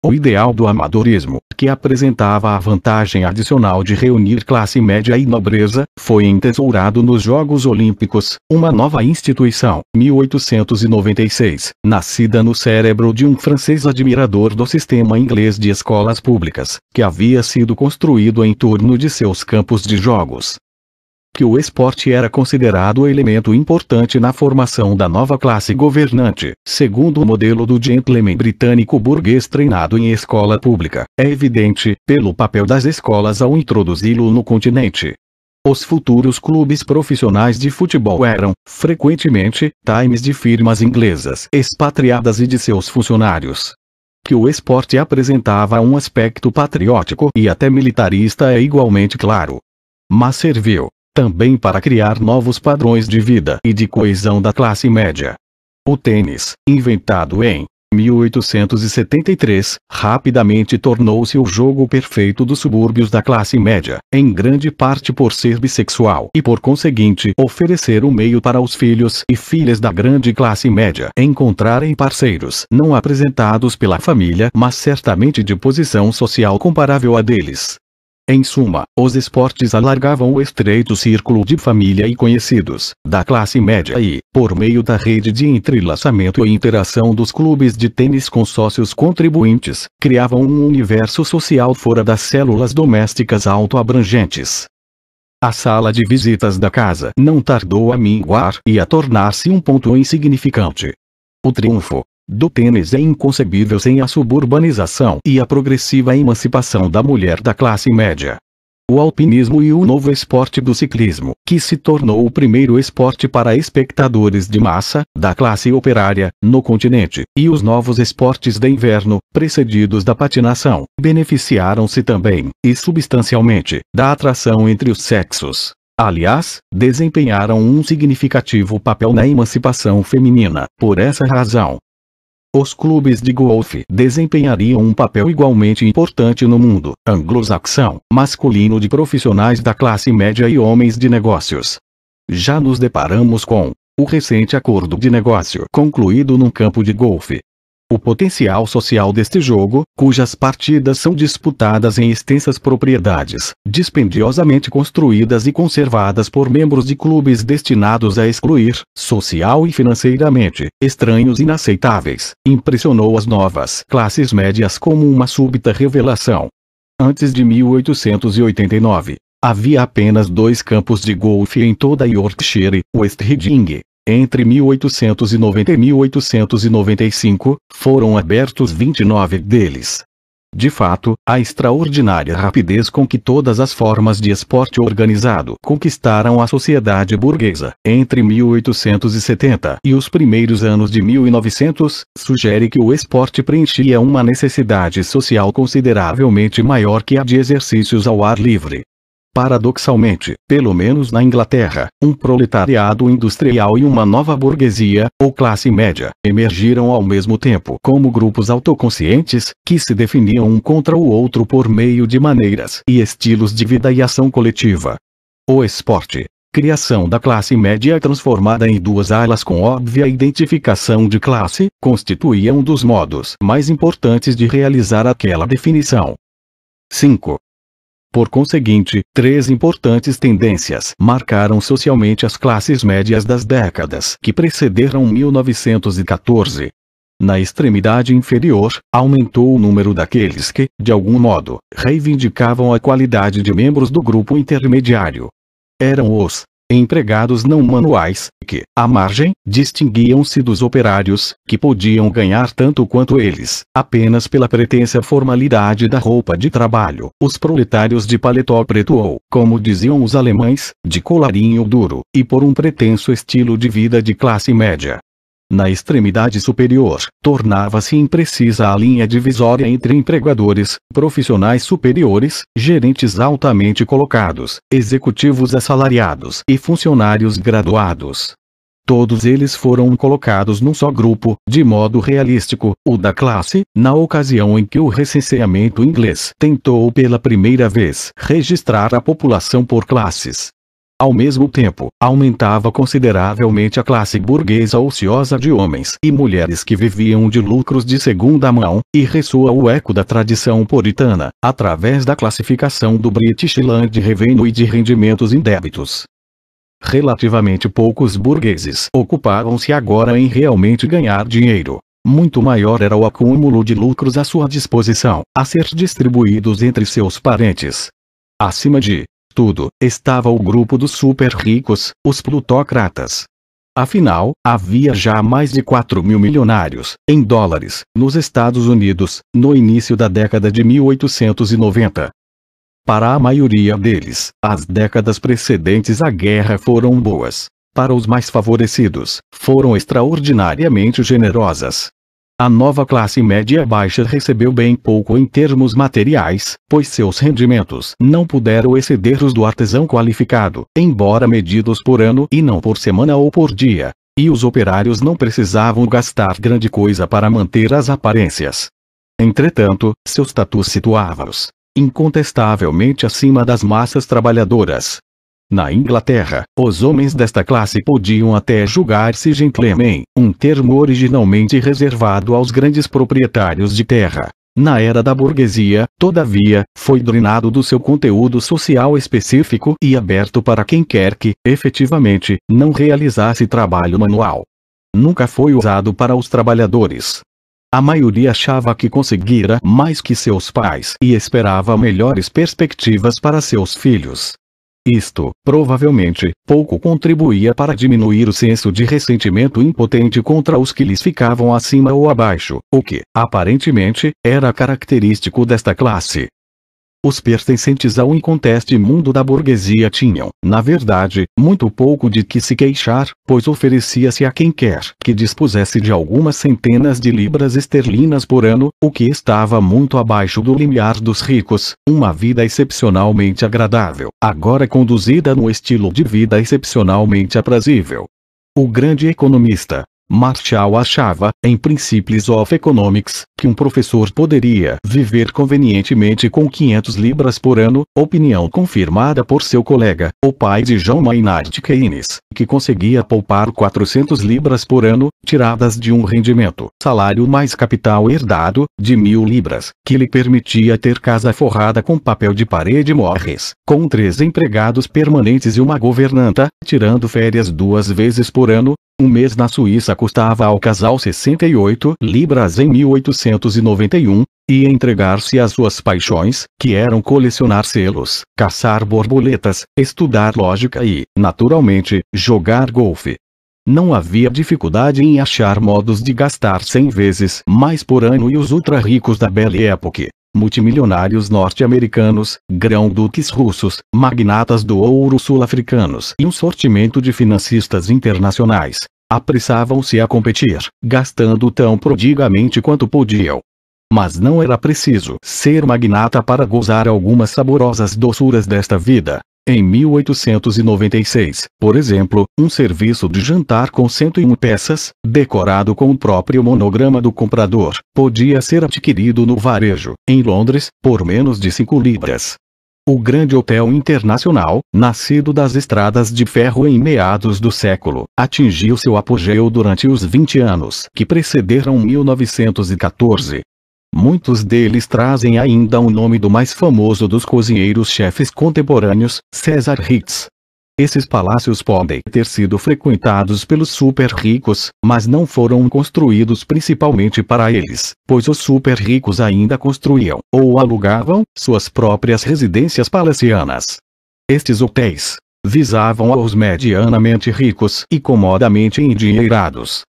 A: O ideal do amadorismo, que apresentava a vantagem adicional de reunir classe média e nobreza, foi entesourado nos Jogos Olímpicos, uma nova instituição, 1896, nascida no cérebro de um francês admirador do sistema inglês de escolas públicas, que havia sido construído em torno de seus campos de jogos que o esporte era considerado elemento importante na formação da nova classe governante. Segundo o modelo do gentleman britânico burguês treinado em escola pública, é evidente, pelo papel das escolas ao introduzi-lo no continente. Os futuros clubes profissionais de futebol eram, frequentemente, times de firmas inglesas expatriadas e de seus funcionários. Que o esporte apresentava um aspecto patriótico e até militarista é igualmente claro. Mas serviu, também para criar novos padrões de vida e de coesão da classe média. O tênis, inventado em 1873, rapidamente tornou-se o jogo perfeito dos subúrbios da classe média, em grande parte por ser bissexual e por conseguinte oferecer um meio para os filhos e filhas da grande classe média encontrarem parceiros não apresentados pela família, mas certamente de posição social comparável à deles. Em suma, os esportes alargavam o estreito círculo de família e conhecidos, da classe média e, por meio da rede de entrelaçamento e interação dos clubes de tênis com sócios contribuintes, criavam um universo social fora das células domésticas autoabrangentes. A sala de visitas da casa não tardou a minguar e a tornar-se um ponto insignificante. O triunfo, do tênis é inconcebível sem a suburbanização e a progressiva emancipação da mulher da classe média. O alpinismo e o novo esporte do ciclismo, que se tornou o primeiro esporte para espectadores de massa, da classe operária, no continente, e os novos esportes de inverno, precedidos da patinação, beneficiaram-se também, e substancialmente, da atração entre os sexos. Aliás, desempenharam um significativo papel na emancipação feminina. Por essa razão, os clubes de golfe desempenhariam um papel igualmente importante no mundo anglo-saxão, masculino de profissionais da classe média e homens de negócios. Já nos deparamos com o recente acordo de negócio concluído num campo de golfe, o potencial social deste jogo, cujas partidas são disputadas em extensas propriedades, dispendiosamente construídas e conservadas por membros de clubes destinados a excluir, social e financeiramente, estranhos inaceitáveis, impressionou as novas classes médias como uma súbita revelação. Antes de 1889, Havia apenas dois campos de golfe em toda Yorkshire, West Reading, entre 1890 e 1895, foram abertos 29 deles. De fato, a extraordinária rapidez com que todas as formas de esporte organizado conquistaram a sociedade burguesa entre 1870 e os primeiros anos de 1900 sugere que o esporte preenchia uma necessidade social consideravelmente maior que a de exercícios ao ar livre. Paradoxalmente, pelo menos na Inglaterra, um proletariado industrial e uma nova burguesia, ou classe média, emergiram ao mesmo tempo como grupos autoconscientes, que se definiam um contra o outro por meio de maneiras e estilos de vida e ação coletiva. O esporte, criação da classe média transformada em duas alas com óbvia identificação de classe, constituía um dos modos mais importantes de realizar aquela definição. 5. Por conseguinte, três importantes tendências marcaram socialmente as classes médias das décadas que precederam 1914. Na extremidade inferior, aumentou o número daqueles que, de algum modo, reivindicavam a qualidade de membros do grupo intermediário. Eram os empregados não manuais, que, à margem, distinguiam-se dos operários, que podiam ganhar tanto quanto eles, apenas pela pretensa formalidade da roupa de trabalho. Os proletários de paletó preto ou, como diziam os alemães, de colarinho duro, e por um pretenso estilo de vida de classe média, na extremidade superior, tornava-se imprecisa a linha divisória entre empregadores, profissionais superiores, gerentes altamente colocados, executivos assalariados e funcionários graduados. Todos eles foram colocados num só grupo, de modo realístico, o da classe, na ocasião em que o recenseamento inglês tentou pela primeira vez registrar a população por classes, ao mesmo tempo, aumentava consideravelmente a classe burguesa ociosa de homens e mulheres que viviam de lucros de segunda mão, e ressoa o eco da tradição puritana, através da classificação do British Land Revenue e de rendimentos indébitos. Relativamente poucos burgueses ocupavam-se agora em realmente ganhar dinheiro. Muito maior era o acúmulo de lucros à sua disposição, a ser distribuídos entre seus parentes. Acima de tudo, estava o grupo dos super-ricos, os plutocratas. Afinal, havia já mais de 4 mil milionários, em dólares, nos Estados Unidos, no início da década de 1890. Para a maioria deles, as décadas precedentes à guerra foram boas. Para os mais favorecidos, foram extraordinariamente generosas. A nova classe média baixa recebeu bem pouco em termos materiais, pois seus rendimentos não puderam exceder os do artesão qualificado, embora medidos por ano e não por semana ou por dia. E os operários não precisavam gastar grande coisa para manter as aparências. Entretanto, seu status situava-os incontestavelmente acima das massas trabalhadoras, na Inglaterra, os homens desta classe podiam até julgar-se gentlemen, um termo originalmente reservado aos grandes proprietários de terra. Na era da burguesia, todavia, foi drenado do seu conteúdo social específico e aberto para quem quer que, efetivamente, não realizasse trabalho manual. Nunca foi usado para os trabalhadores. A maioria achava que conseguira mais que seus pais e esperava melhores perspectivas para seus filhos. Isto, provavelmente, pouco contribuía para diminuir o senso de ressentimento impotente contra os que lhes ficavam acima ou abaixo, o que, aparentemente, era característico desta classe. Os pertencentes ao inconteste mundo da burguesia tinham, na verdade, muito pouco de que se queixar, pois oferecia-se a quem quer que dispusesse de algumas centenas de libras esterlinas por ano, o que estava muito abaixo do limiar dos ricos, uma vida excepcionalmente agradável, agora conduzida no estilo de vida excepcionalmente aprazível. O grande economista, Marshall achava, em Principles of Economics, que um professor poderia viver convenientemente com 500 libras por ano, opinião confirmada por seu colega, o pai de John Maynard Keynes, que conseguia poupar 400 libras por ano, tiradas de um rendimento, salário mais capital herdado, de mil libras, que lhe permitia ter casa forrada com papel de parede morres, com três empregados permanentes e uma governanta, tirando férias duas vezes por ano, um mês na Suíça custava ao casal 68 libras em 1891, e entregar-se às suas paixões, que eram colecionar selos, caçar borboletas, estudar lógica e, naturalmente, jogar golfe. Não havia dificuldade em achar modos de gastar 100 vezes mais por ano e os ultra-ricos da Belle Époque multimilionários norte-americanos, grão-duques russos, magnatas do ouro sul-africanos e um sortimento de financistas internacionais, apressavam-se a competir, gastando tão prodigamente quanto podiam. Mas não era preciso ser magnata para gozar algumas saborosas doçuras desta vida. Em 1896, por exemplo, um serviço de jantar com 101 peças, decorado com o próprio monograma do comprador, podia ser adquirido no varejo, em Londres, por menos de 5 libras. O Grande Hotel Internacional, nascido das estradas de ferro em meados do século, atingiu seu apogeu durante os 20 anos que precederam 1914, Muitos deles trazem ainda o nome do mais famoso dos cozinheiros-chefes contemporâneos, César Ritz. Esses palácios podem ter sido frequentados pelos super ricos, mas não foram construídos principalmente para eles, pois os super ricos ainda construíam, ou alugavam, suas próprias residências palacianas. Estes hotéis visavam aos medianamente ricos e comodamente endinheirados,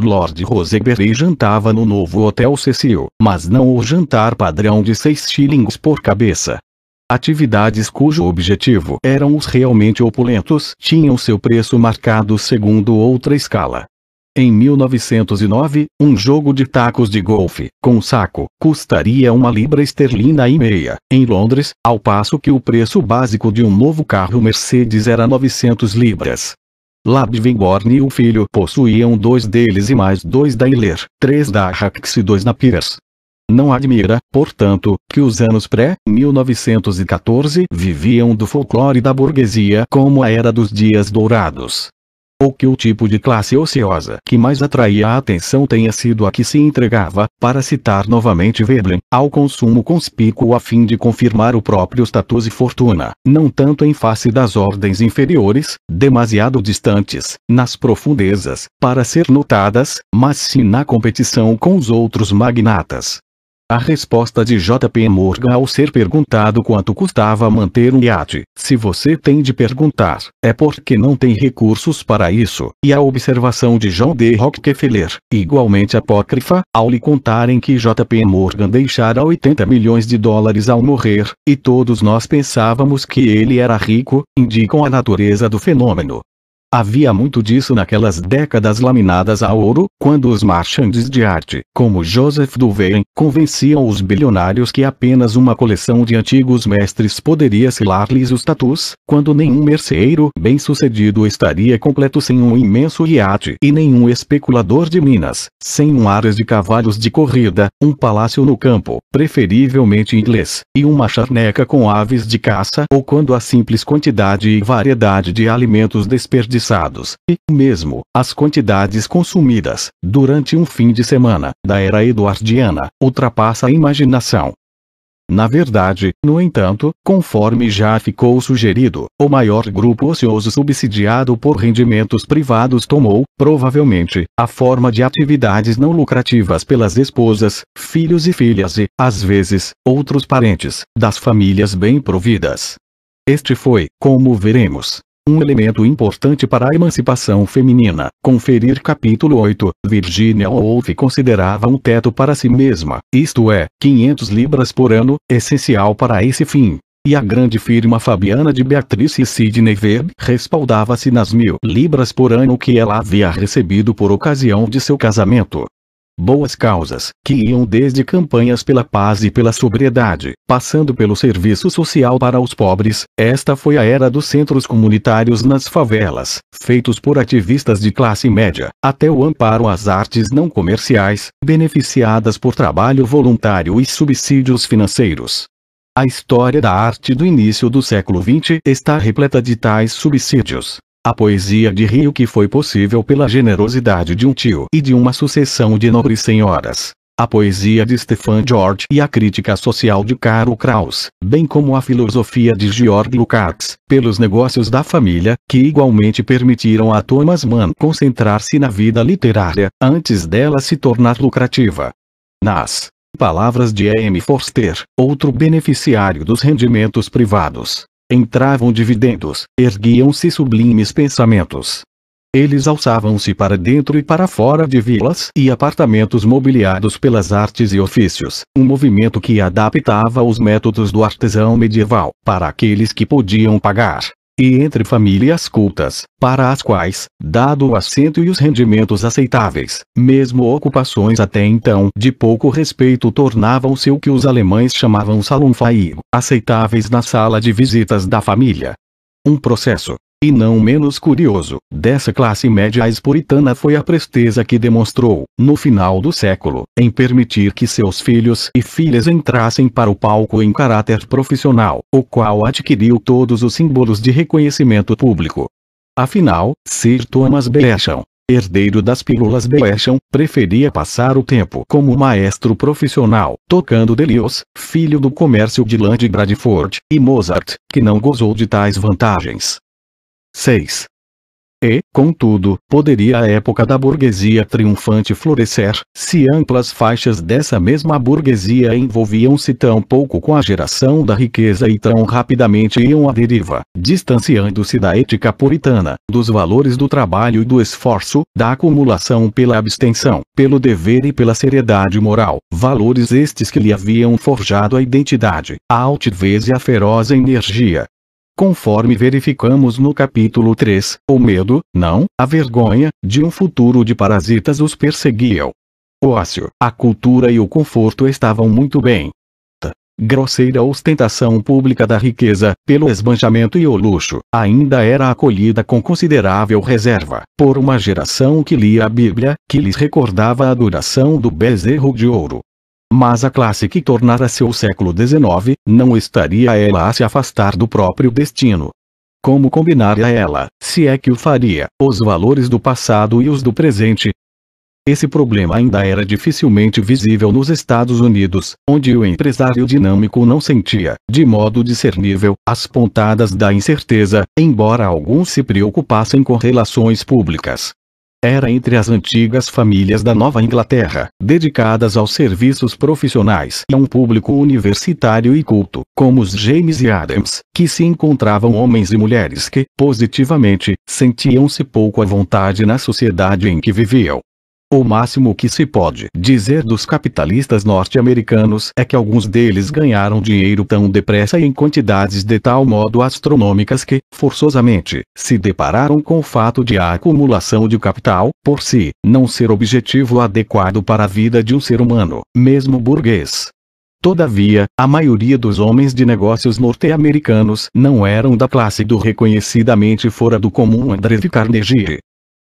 A: Lord Rosebery jantava no novo Hotel Cecil, mas não o jantar padrão de 6 shillings por cabeça. Atividades cujo objetivo eram os realmente opulentos tinham seu preço marcado segundo outra escala. Em 1909, um jogo de tacos de golfe, com saco, custaria uma libra esterlina e meia, em Londres, ao passo que o preço básico de um novo carro Mercedes era 900 libras. Labvingorn e o filho possuíam dois deles e mais dois da Iler, três da Arrax e dois da Piras. Não admira, portanto, que os anos pré-1914 viviam do folclore da burguesia como a era dos dias dourados ou que o tipo de classe ociosa que mais atraía a atenção tenha sido a que se entregava, para citar novamente Veblen, ao consumo conspícuo a fim de confirmar o próprio status e fortuna, não tanto em face das ordens inferiores, demasiado distantes, nas profundezas, para ser notadas, mas sim na competição com os outros magnatas, a resposta de J.P. Morgan ao ser perguntado quanto custava manter um iate, se você tem de perguntar, é porque não tem recursos para isso, e a observação de John D. Rockefeller, igualmente apócrifa, ao lhe contarem que J.P. Morgan deixara 80 milhões de dólares ao morrer, e todos nós pensávamos que ele era rico, indicam a natureza do fenômeno. Havia muito disso naquelas décadas laminadas a ouro, quando os marchandes de arte, como Joseph Duveen, convenciam os bilionários que apenas uma coleção de antigos mestres poderia selar-lhes os tatus, quando nenhum merceeiro bem-sucedido estaria completo sem um imenso iate e nenhum especulador de minas, sem um ares de cavalos de corrida, um palácio no campo, preferivelmente inglês, e uma charneca com aves de caça ou quando a simples quantidade e variedade de alimentos desperdiçados desperdiçados, e, mesmo, as quantidades consumidas, durante um fim de semana, da era eduardiana, ultrapassa a imaginação. Na verdade, no entanto, conforme já ficou sugerido, o maior grupo ocioso subsidiado por rendimentos privados tomou, provavelmente, a forma de atividades não lucrativas pelas esposas, filhos e filhas e, às vezes, outros parentes, das famílias bem providas. Este foi, como veremos, um elemento importante para a emancipação feminina. Conferir capítulo 8. Virginia Woolf considerava um teto para si mesma, isto é, 500 libras por ano, essencial para esse fim. E a grande firma fabiana de Beatriz e Sidney Webb respaldava-se nas mil libras por ano que ela havia recebido por ocasião de seu casamento boas causas, que iam desde campanhas pela paz e pela sobriedade, passando pelo serviço social para os pobres. Esta foi a era dos centros comunitários nas favelas, feitos por ativistas de classe média, até o amparo às artes não comerciais, beneficiadas por trabalho voluntário e subsídios financeiros. A história da arte do início do século XX está repleta de tais subsídios. A poesia de Rio que foi possível pela generosidade de um tio e de uma sucessão de nobres senhoras. A poesia de Stefan George e a crítica social de Karl Kraus, bem como a filosofia de George Lukács, pelos negócios da família, que igualmente permitiram a Thomas Mann concentrar-se na vida literária, antes dela se tornar lucrativa. Nas palavras de E. M. Forster, outro beneficiário dos rendimentos privados, Entravam dividendos, erguiam-se sublimes pensamentos. Eles alçavam-se para dentro e para fora de vilas e apartamentos mobiliados pelas artes e ofícios, um movimento que adaptava os métodos do artesão medieval para aqueles que podiam pagar e entre famílias cultas, para as quais, dado o assento e os rendimentos aceitáveis, mesmo ocupações até então de pouco respeito tornavam-se o que os alemães chamavam salonfaio, aceitáveis na sala de visitas da família. Um processo, e não menos curioso, dessa classe média esporitana foi a presteza que demonstrou, no final do século, em permitir que seus filhos e filhas entrassem para o palco em caráter profissional, o qual adquiriu todos os símbolos de reconhecimento público. Afinal, Sir Thomas Beecham, herdeiro das pílulas Beecham, preferia passar o tempo como maestro profissional, tocando Delius, filho do comércio de lã Bradford, e Mozart, que não gozou de tais vantagens. 6. E, contudo, poderia a época da burguesia triunfante florescer, se amplas faixas dessa mesma burguesia envolviam-se tão pouco com a geração da riqueza e tão rapidamente iam à deriva, distanciando-se da ética puritana, dos valores do trabalho e do esforço, da acumulação pela abstenção, pelo dever e pela seriedade moral, valores estes que lhe haviam forjado a identidade, a altivez e a feroz energia, conforme verificamos no capítulo 3, o medo, não, a vergonha, de um futuro de parasitas os perseguiam. ócio, a cultura e o conforto estavam muito bem. Ta grosseira ostentação pública da riqueza, pelo esbanjamento e o luxo, ainda era acolhida com considerável reserva, por uma geração que lia a Bíblia, que lhes recordava a adoração do bezerro de ouro, mas a classe que tornara seu século XIX, não estaria ela a se afastar do próprio destino. Como combinar a ela, se é que o faria, os valores do passado e os do presente? Esse problema ainda era dificilmente visível nos Estados Unidos, onde o empresário dinâmico não sentia, de modo discernível, as pontadas da incerteza, embora alguns se preocupassem com relações públicas era entre as antigas famílias da Nova Inglaterra, dedicadas aos serviços profissionais e a um público universitário e culto, como os James e Adams, que se encontravam homens e mulheres que, positivamente, sentiam-se pouco à vontade na sociedade em que viviam. O máximo que se pode dizer dos capitalistas norte-americanos é que alguns deles ganharam dinheiro tão depressa e em quantidades de tal modo astronômicas que, forçosamente, se depararam com o fato de a acumulação de capital, por si, não ser objetivo adequado para a vida de um ser humano, mesmo burguês. Todavia, a maioria dos homens de negócios norte-americanos não eram da classe do reconhecidamente fora do comum André Carnegie.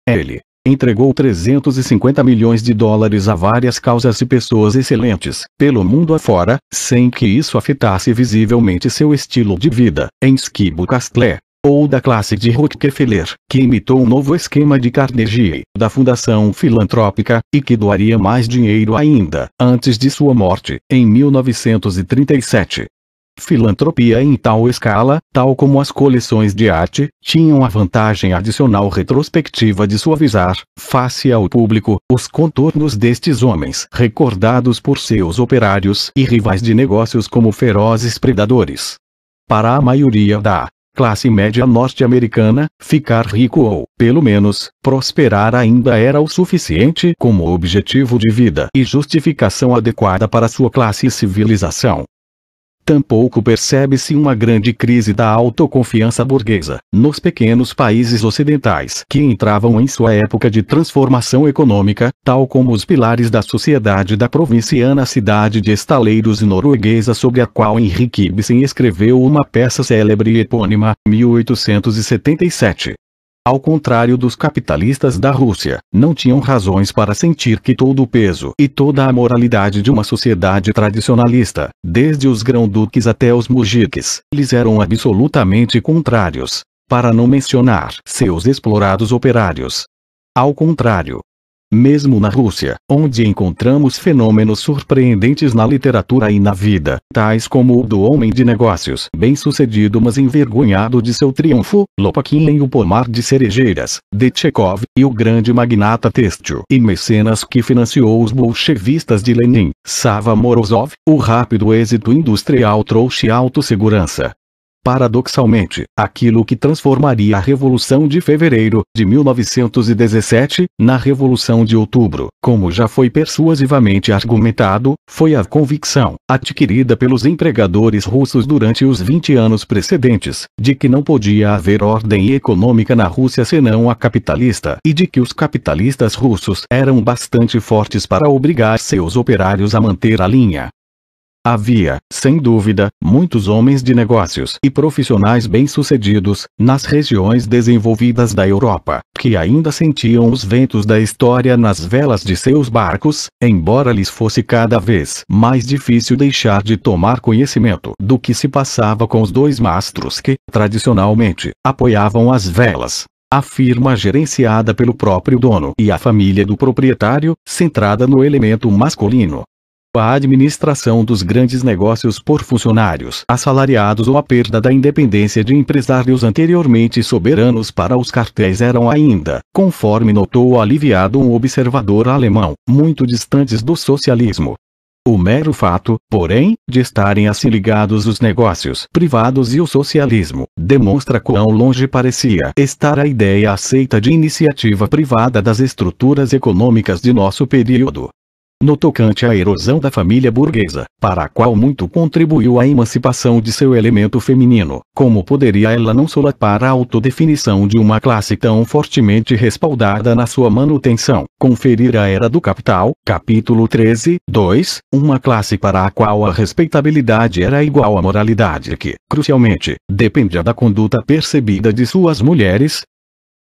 A: Ele, entregou 350 milhões de dólares a várias causas e pessoas excelentes, pelo mundo afora, sem que isso afetasse visivelmente seu estilo de vida, em Skibo-Castle ou da classe de Rockefeller, que imitou um novo esquema de Carnegie, da Fundação Filantrópica, e que doaria mais dinheiro ainda, antes de sua morte, em 1937. Filantropia em tal escala, tal como as coleções de arte, tinham a vantagem adicional retrospectiva de suavizar, face ao público, os contornos destes homens recordados por seus operários e rivais de negócios como ferozes predadores. Para a maioria da classe média norte-americana, ficar rico ou, pelo menos, prosperar ainda era o suficiente como objetivo de vida e justificação adequada para sua classe e civilização. Tampouco percebe-se uma grande crise da autoconfiança burguesa nos pequenos países ocidentais que entravam em sua época de transformação econômica, tal como os pilares da sociedade da provinciana cidade de Estaleiros norueguesa sobre a qual Henrique Ibsen escreveu uma peça célebre e epônima, 1877. Ao contrário dos capitalistas da Rússia, não tinham razões para sentir que todo o peso e toda a moralidade de uma sociedade tradicionalista, desde os grão-duques até os mujiques, lhes eram absolutamente contrários, para não mencionar seus explorados operários. Ao contrário, mesmo na Rússia, onde encontramos fenômenos surpreendentes na literatura e na vida, tais como o do homem de negócios bem-sucedido mas envergonhado de seu triunfo, Lopakin em O Pomar de Cerejeiras, de e o grande magnata têxtil e mecenas que financiou os bolchevistas de Lenin, Sava Morozov, o rápido êxito industrial trouxe autossegurança, Paradoxalmente, aquilo que transformaria a Revolução de Fevereiro de 1917 na Revolução de Outubro, como já foi persuasivamente argumentado, foi a convicção, adquirida pelos empregadores russos durante os 20 anos precedentes, de que não podia haver ordem econômica na Rússia senão a capitalista e de que os capitalistas russos eram bastante fortes para obrigar seus operários a manter a linha. Havia, sem dúvida, muitos homens de negócios e profissionais bem-sucedidos, nas regiões desenvolvidas da Europa, que ainda sentiam os ventos da história nas velas de seus barcos, embora lhes fosse cada vez mais difícil deixar de tomar conhecimento do que se passava com os dois mastros que, tradicionalmente, apoiavam as velas. A firma gerenciada pelo próprio dono e a família do proprietário, centrada no elemento masculino, a administração dos grandes negócios por funcionários assalariados ou a perda da independência de empresários anteriormente soberanos para os cartéis eram ainda, conforme notou o aliviado um observador alemão, muito distantes do socialismo. O mero fato, porém, de estarem assim ligados os negócios privados e o socialismo, demonstra quão longe parecia estar a ideia aceita de iniciativa privada das estruturas econômicas de nosso período no tocante à erosão da família burguesa, para a qual muito contribuiu a emancipação de seu elemento feminino, como poderia ela não solapar a autodefinição de uma classe tão fortemente respaldada na sua manutenção, conferir a Era do Capital, capítulo 13, 2, uma classe para a qual a respeitabilidade era igual à moralidade que, crucialmente, dependia da conduta percebida de suas mulheres,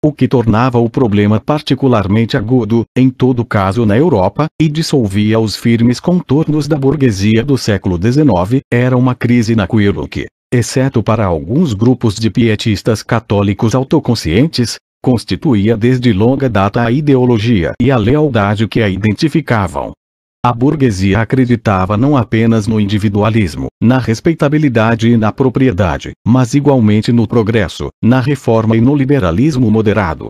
A: o que tornava o problema particularmente agudo, em todo caso na Europa, e dissolvia os firmes contornos da burguesia do século XIX, era uma crise na naquilo que, exceto para alguns grupos de pietistas católicos autoconscientes, constituía desde longa data a ideologia e a lealdade que a identificavam. A burguesia acreditava não apenas no individualismo, na respeitabilidade e na propriedade, mas igualmente no progresso, na reforma e no liberalismo moderado.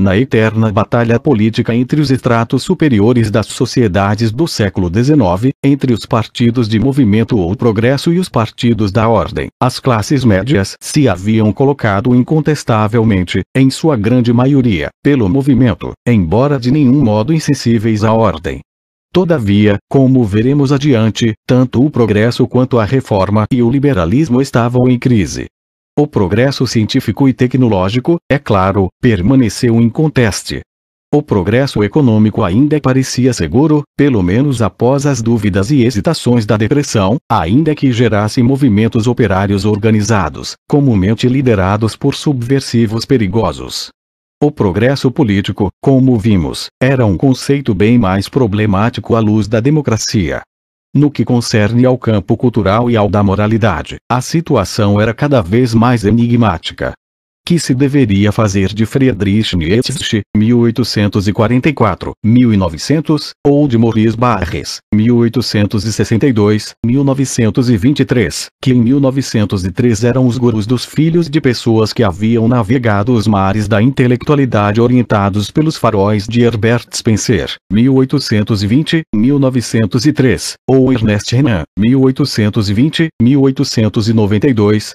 A: Na eterna batalha política entre os estratos superiores das sociedades do século XIX, entre os partidos de movimento ou progresso e os partidos da ordem, as classes médias se haviam colocado incontestavelmente, em sua grande maioria, pelo movimento, embora de nenhum modo insensíveis à ordem. Todavia, como veremos adiante, tanto o progresso quanto a reforma e o liberalismo estavam em crise. O progresso científico e tecnológico, é claro, permaneceu inconteste. O progresso econômico ainda parecia seguro, pelo menos após as dúvidas e hesitações da depressão, ainda que gerasse movimentos operários organizados, comumente liderados por subversivos perigosos. O progresso político, como vimos, era um conceito bem mais problemático à luz da democracia. No que concerne ao campo cultural e ao da moralidade, a situação era cada vez mais enigmática, que se deveria fazer de Friedrich Nietzsche, 1844, 1900, ou de Maurice Barres, 1862, 1923, que em 1903 eram os gurus dos filhos de pessoas que haviam navegado os mares da intelectualidade orientados pelos faróis de Herbert Spencer, 1820, 1903, ou Ernest Renan, 1820, 1892,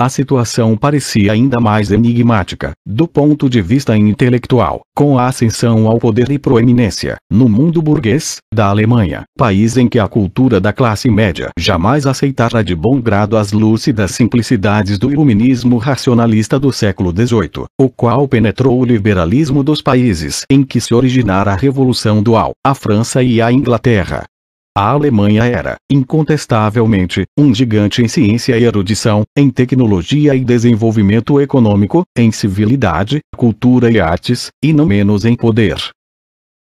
A: a situação parecia ainda mais enigmática, do ponto de vista intelectual, com a ascensão ao poder e proeminência, no mundo burguês, da Alemanha, país em que a cultura da classe média jamais aceitara de bom grado as lúcidas simplicidades do iluminismo racionalista do século XVIII, o qual penetrou o liberalismo dos países em que se originara a Revolução Dual, a França e a Inglaterra, a Alemanha era, incontestavelmente, um gigante em ciência e erudição, em tecnologia e desenvolvimento econômico, em civilidade, cultura e artes, e não menos em poder.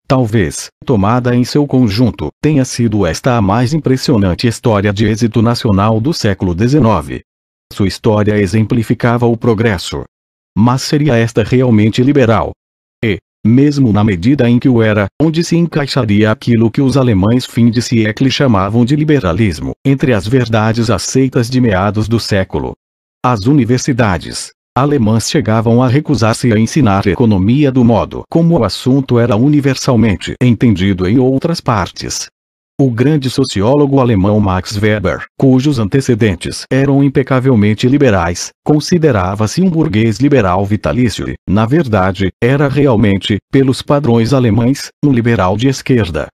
A: Talvez, tomada em seu conjunto, tenha sido esta a mais impressionante história de êxito nacional do século XIX. Sua história exemplificava o progresso. Mas seria esta realmente liberal? mesmo na medida em que o era, onde se encaixaria aquilo que os alemães fim de século chamavam de liberalismo, entre as verdades aceitas de meados do século. As universidades alemãs chegavam a recusar-se a ensinar economia do modo como o assunto era universalmente entendido em outras partes, o grande sociólogo alemão Max Weber, cujos antecedentes eram impecavelmente liberais, considerava-se um burguês liberal vitalício e, na verdade, era realmente, pelos padrões alemães, um liberal de esquerda.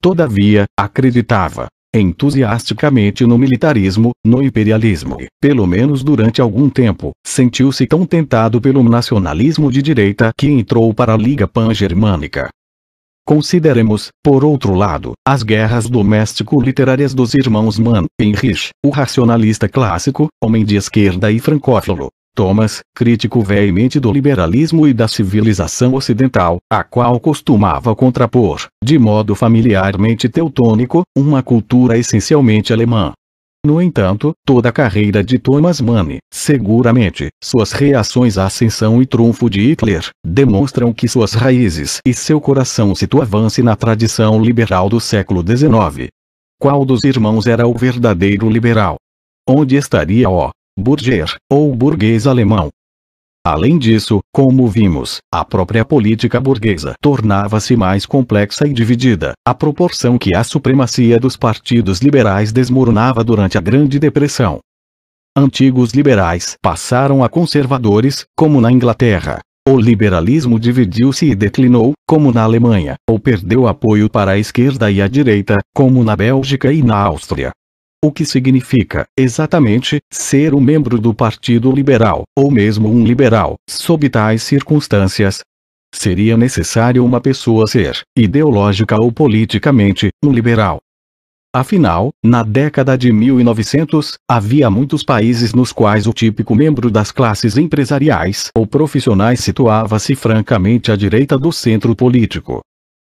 A: Todavia, acreditava, entusiasticamente no militarismo, no imperialismo e, pelo menos durante algum tempo, sentiu-se tão tentado pelo nacionalismo de direita que entrou para a Liga Pan-Germânica. Consideremos, por outro lado, as guerras doméstico-literárias dos irmãos Mann, Heinrich, o racionalista clássico, homem de esquerda e francófilo. Thomas, crítico veemente do liberalismo e da civilização ocidental, a qual costumava contrapor, de modo familiarmente teutônico, uma cultura essencialmente alemã. No entanto, toda a carreira de Thomas Mann, seguramente, suas reações à ascensão e trunfo de Hitler, demonstram que suas raízes e seu coração situavam-se na tradição liberal do século XIX. Qual dos irmãos era o verdadeiro liberal? Onde estaria o Burger, ou burguês alemão, Além disso, como vimos, a própria política burguesa tornava-se mais complexa e dividida, à proporção que a supremacia dos partidos liberais desmoronava durante a Grande Depressão. Antigos liberais passaram a conservadores, como na Inglaterra. O liberalismo dividiu-se e declinou, como na Alemanha, ou perdeu apoio para a esquerda e a direita, como na Bélgica e na Áustria o que significa, exatamente, ser um membro do Partido Liberal, ou mesmo um liberal, sob tais circunstâncias. Seria necessário uma pessoa ser, ideológica ou politicamente, um liberal. Afinal, na década de 1900, havia muitos países nos quais o típico membro das classes empresariais ou profissionais situava-se francamente à direita do centro político.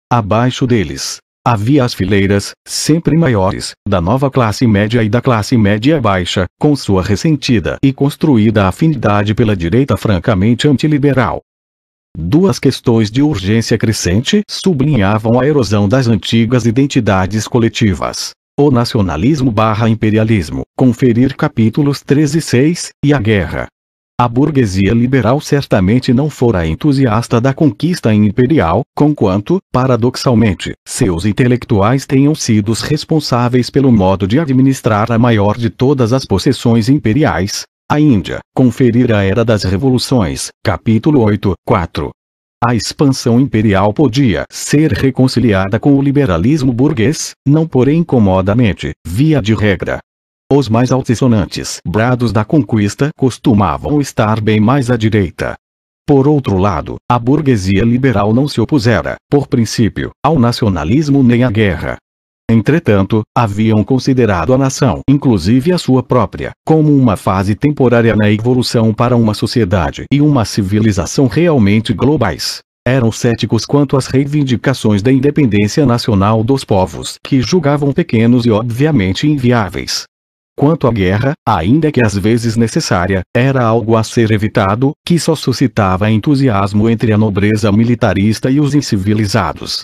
A: Abaixo deles, Havia as fileiras, sempre maiores, da nova classe média e da classe média baixa, com sua ressentida e construída afinidade pela direita francamente antiliberal. Duas questões de urgência crescente sublinhavam a erosão das antigas identidades coletivas. O nacionalismo barra imperialismo, conferir capítulos 13 e 6, e a guerra, a burguesia liberal certamente não fora entusiasta da conquista imperial, conquanto, paradoxalmente, seus intelectuais tenham sido os responsáveis pelo modo de administrar a maior de todas as possessões imperiais, a Índia, conferir a Era das Revoluções, capítulo 8, 4. A expansão imperial podia ser reconciliada com o liberalismo burguês, não porém comodamente, via de regra, os mais altissonantes brados da conquista costumavam estar bem mais à direita. Por outro lado, a burguesia liberal não se opusera, por princípio, ao nacionalismo nem à guerra. Entretanto, haviam considerado a nação, inclusive a sua própria, como uma fase temporária na evolução para uma sociedade e uma civilização realmente globais. Eram céticos quanto às reivindicações da independência nacional dos povos que julgavam pequenos e obviamente inviáveis. Quanto à guerra, ainda que às vezes necessária, era algo a ser evitado, que só suscitava entusiasmo entre a nobreza militarista e os incivilizados.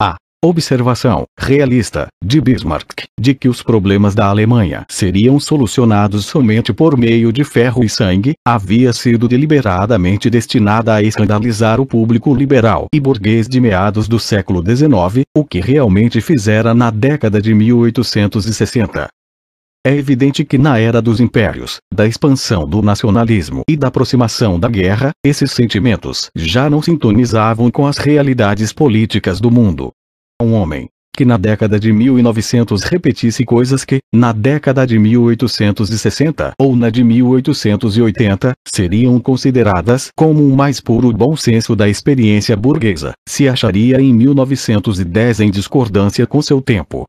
A: A observação realista de Bismarck de que os problemas da Alemanha seriam solucionados somente por meio de ferro e sangue havia sido deliberadamente destinada a escandalizar o público liberal e burguês de meados do século XIX, o que realmente fizera na década de 1860. É evidente que na era dos impérios, da expansão do nacionalismo e da aproximação da guerra, esses sentimentos já não sintonizavam com as realidades políticas do mundo. Um homem que na década de 1900 repetisse coisas que, na década de 1860 ou na de 1880, seriam consideradas como o mais puro bom senso da experiência burguesa, se acharia em 1910 em discordância com seu tempo.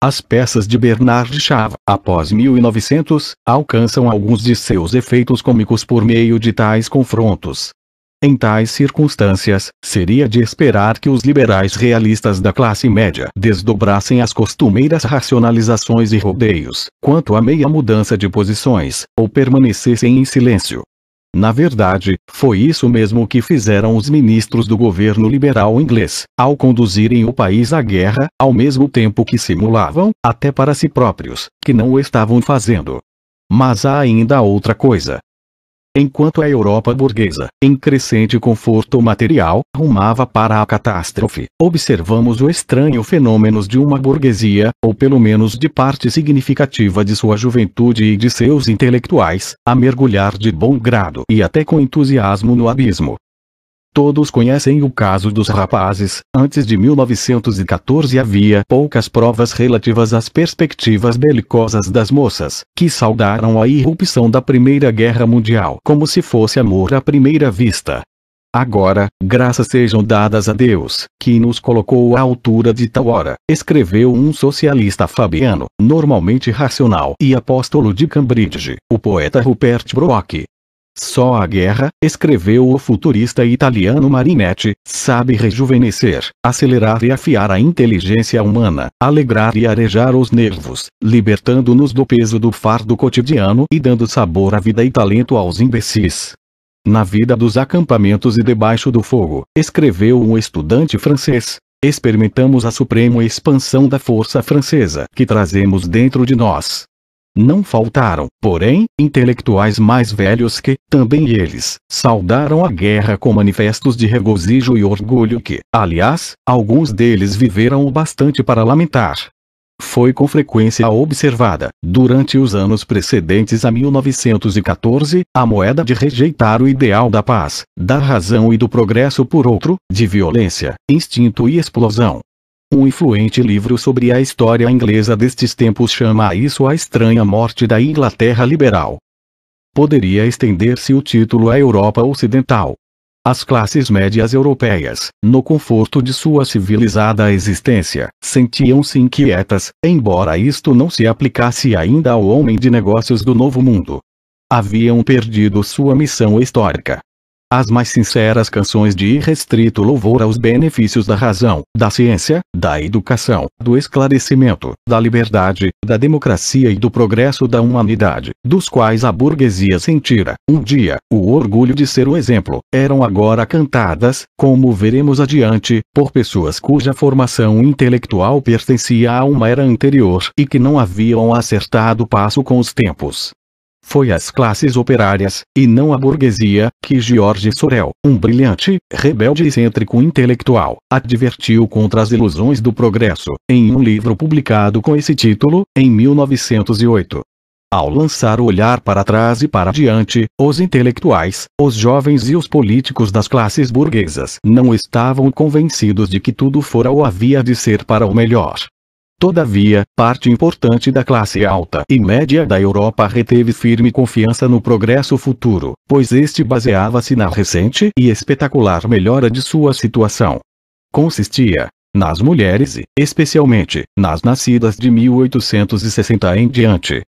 A: As peças de Bernard Shaw, após 1900, alcançam alguns de seus efeitos cômicos por meio de tais confrontos. Em tais circunstâncias, seria de esperar que os liberais realistas da classe média desdobrassem as costumeiras racionalizações e rodeios, quanto à meia mudança de posições, ou permanecessem em silêncio. Na verdade, foi isso mesmo que fizeram os ministros do governo liberal inglês, ao conduzirem o país à guerra, ao mesmo tempo que simulavam, até para si próprios, que não o estavam fazendo. Mas há ainda outra coisa, enquanto a Europa burguesa, em crescente conforto material, rumava para a catástrofe. Observamos o estranho fenômeno de uma burguesia, ou pelo menos de parte significativa de sua juventude e de seus intelectuais, a mergulhar de bom grado e até com entusiasmo no abismo, Todos conhecem o caso dos rapazes. Antes de 1914 havia poucas provas relativas às perspectivas belicosas das moças, que saudaram a irrupção da Primeira Guerra Mundial como se fosse amor à primeira vista. Agora, graças sejam dadas a Deus, que nos colocou à altura de tal hora, escreveu um socialista fabiano, normalmente racional e apóstolo de Cambridge, o poeta Rupert Brock, só a guerra, escreveu o futurista italiano Marinetti, sabe rejuvenescer, acelerar e afiar a inteligência humana, alegrar e arejar os nervos, libertando-nos do peso do fardo cotidiano e dando sabor à vida e talento aos imbecis na vida dos acampamentos e debaixo do fogo, escreveu um estudante francês. Experimentamos a suprema expansão da força francesa que trazemos dentro de nós, não faltaram, porém, intelectuais mais velhos que, também eles, saudaram a guerra com manifestos de regozijo e orgulho que, aliás, alguns deles viveram o bastante para lamentar. Foi com frequência observada, durante os anos precedentes a 1914, a moeda de rejeitar o ideal da paz, da razão e do progresso por outro, de violência, instinto e explosão, um influente livro sobre a história inglesa destes tempos chama a isso a estranha morte da Inglaterra liberal. Poderia estender-se o título à Europa Ocidental. As classes médias europeias, no conforto de sua civilizada existência, sentiam-se inquietas, embora isto não se aplicasse ainda ao homem de negócios do Novo Mundo. Haviam perdido sua missão histórica, as mais sinceras canções de irrestrito louvor aos benefícios da razão, da ciência, da educação, do esclarecimento, da liberdade, da democracia e do progresso da humanidade, dos quais a burguesia sentira, um dia, o orgulho de ser o exemplo, eram agora cantadas, como veremos adiante, por pessoas cuja formação intelectual pertencia a uma era anterior e que não haviam acertado passo com os tempos foi às classes operárias, e não à burguesia, que George Sorel, um brilhante, rebelde e excêntrico intelectual, advertiu contra as ilusões do progresso, em um livro publicado com esse título, em 1908. Ao lançar o olhar para trás e para diante, os intelectuais, os jovens e os políticos das classes burguesas não estavam convencidos de que tudo fora ou havia de ser para o melhor. Todavia, parte importante da classe alta e média da Europa reteve firme confiança no progresso futuro, pois este baseava-se na recente e espetacular melhora de sua situação. Consistia, nas mulheres e, especialmente, nas nascidas de 1860 em diante,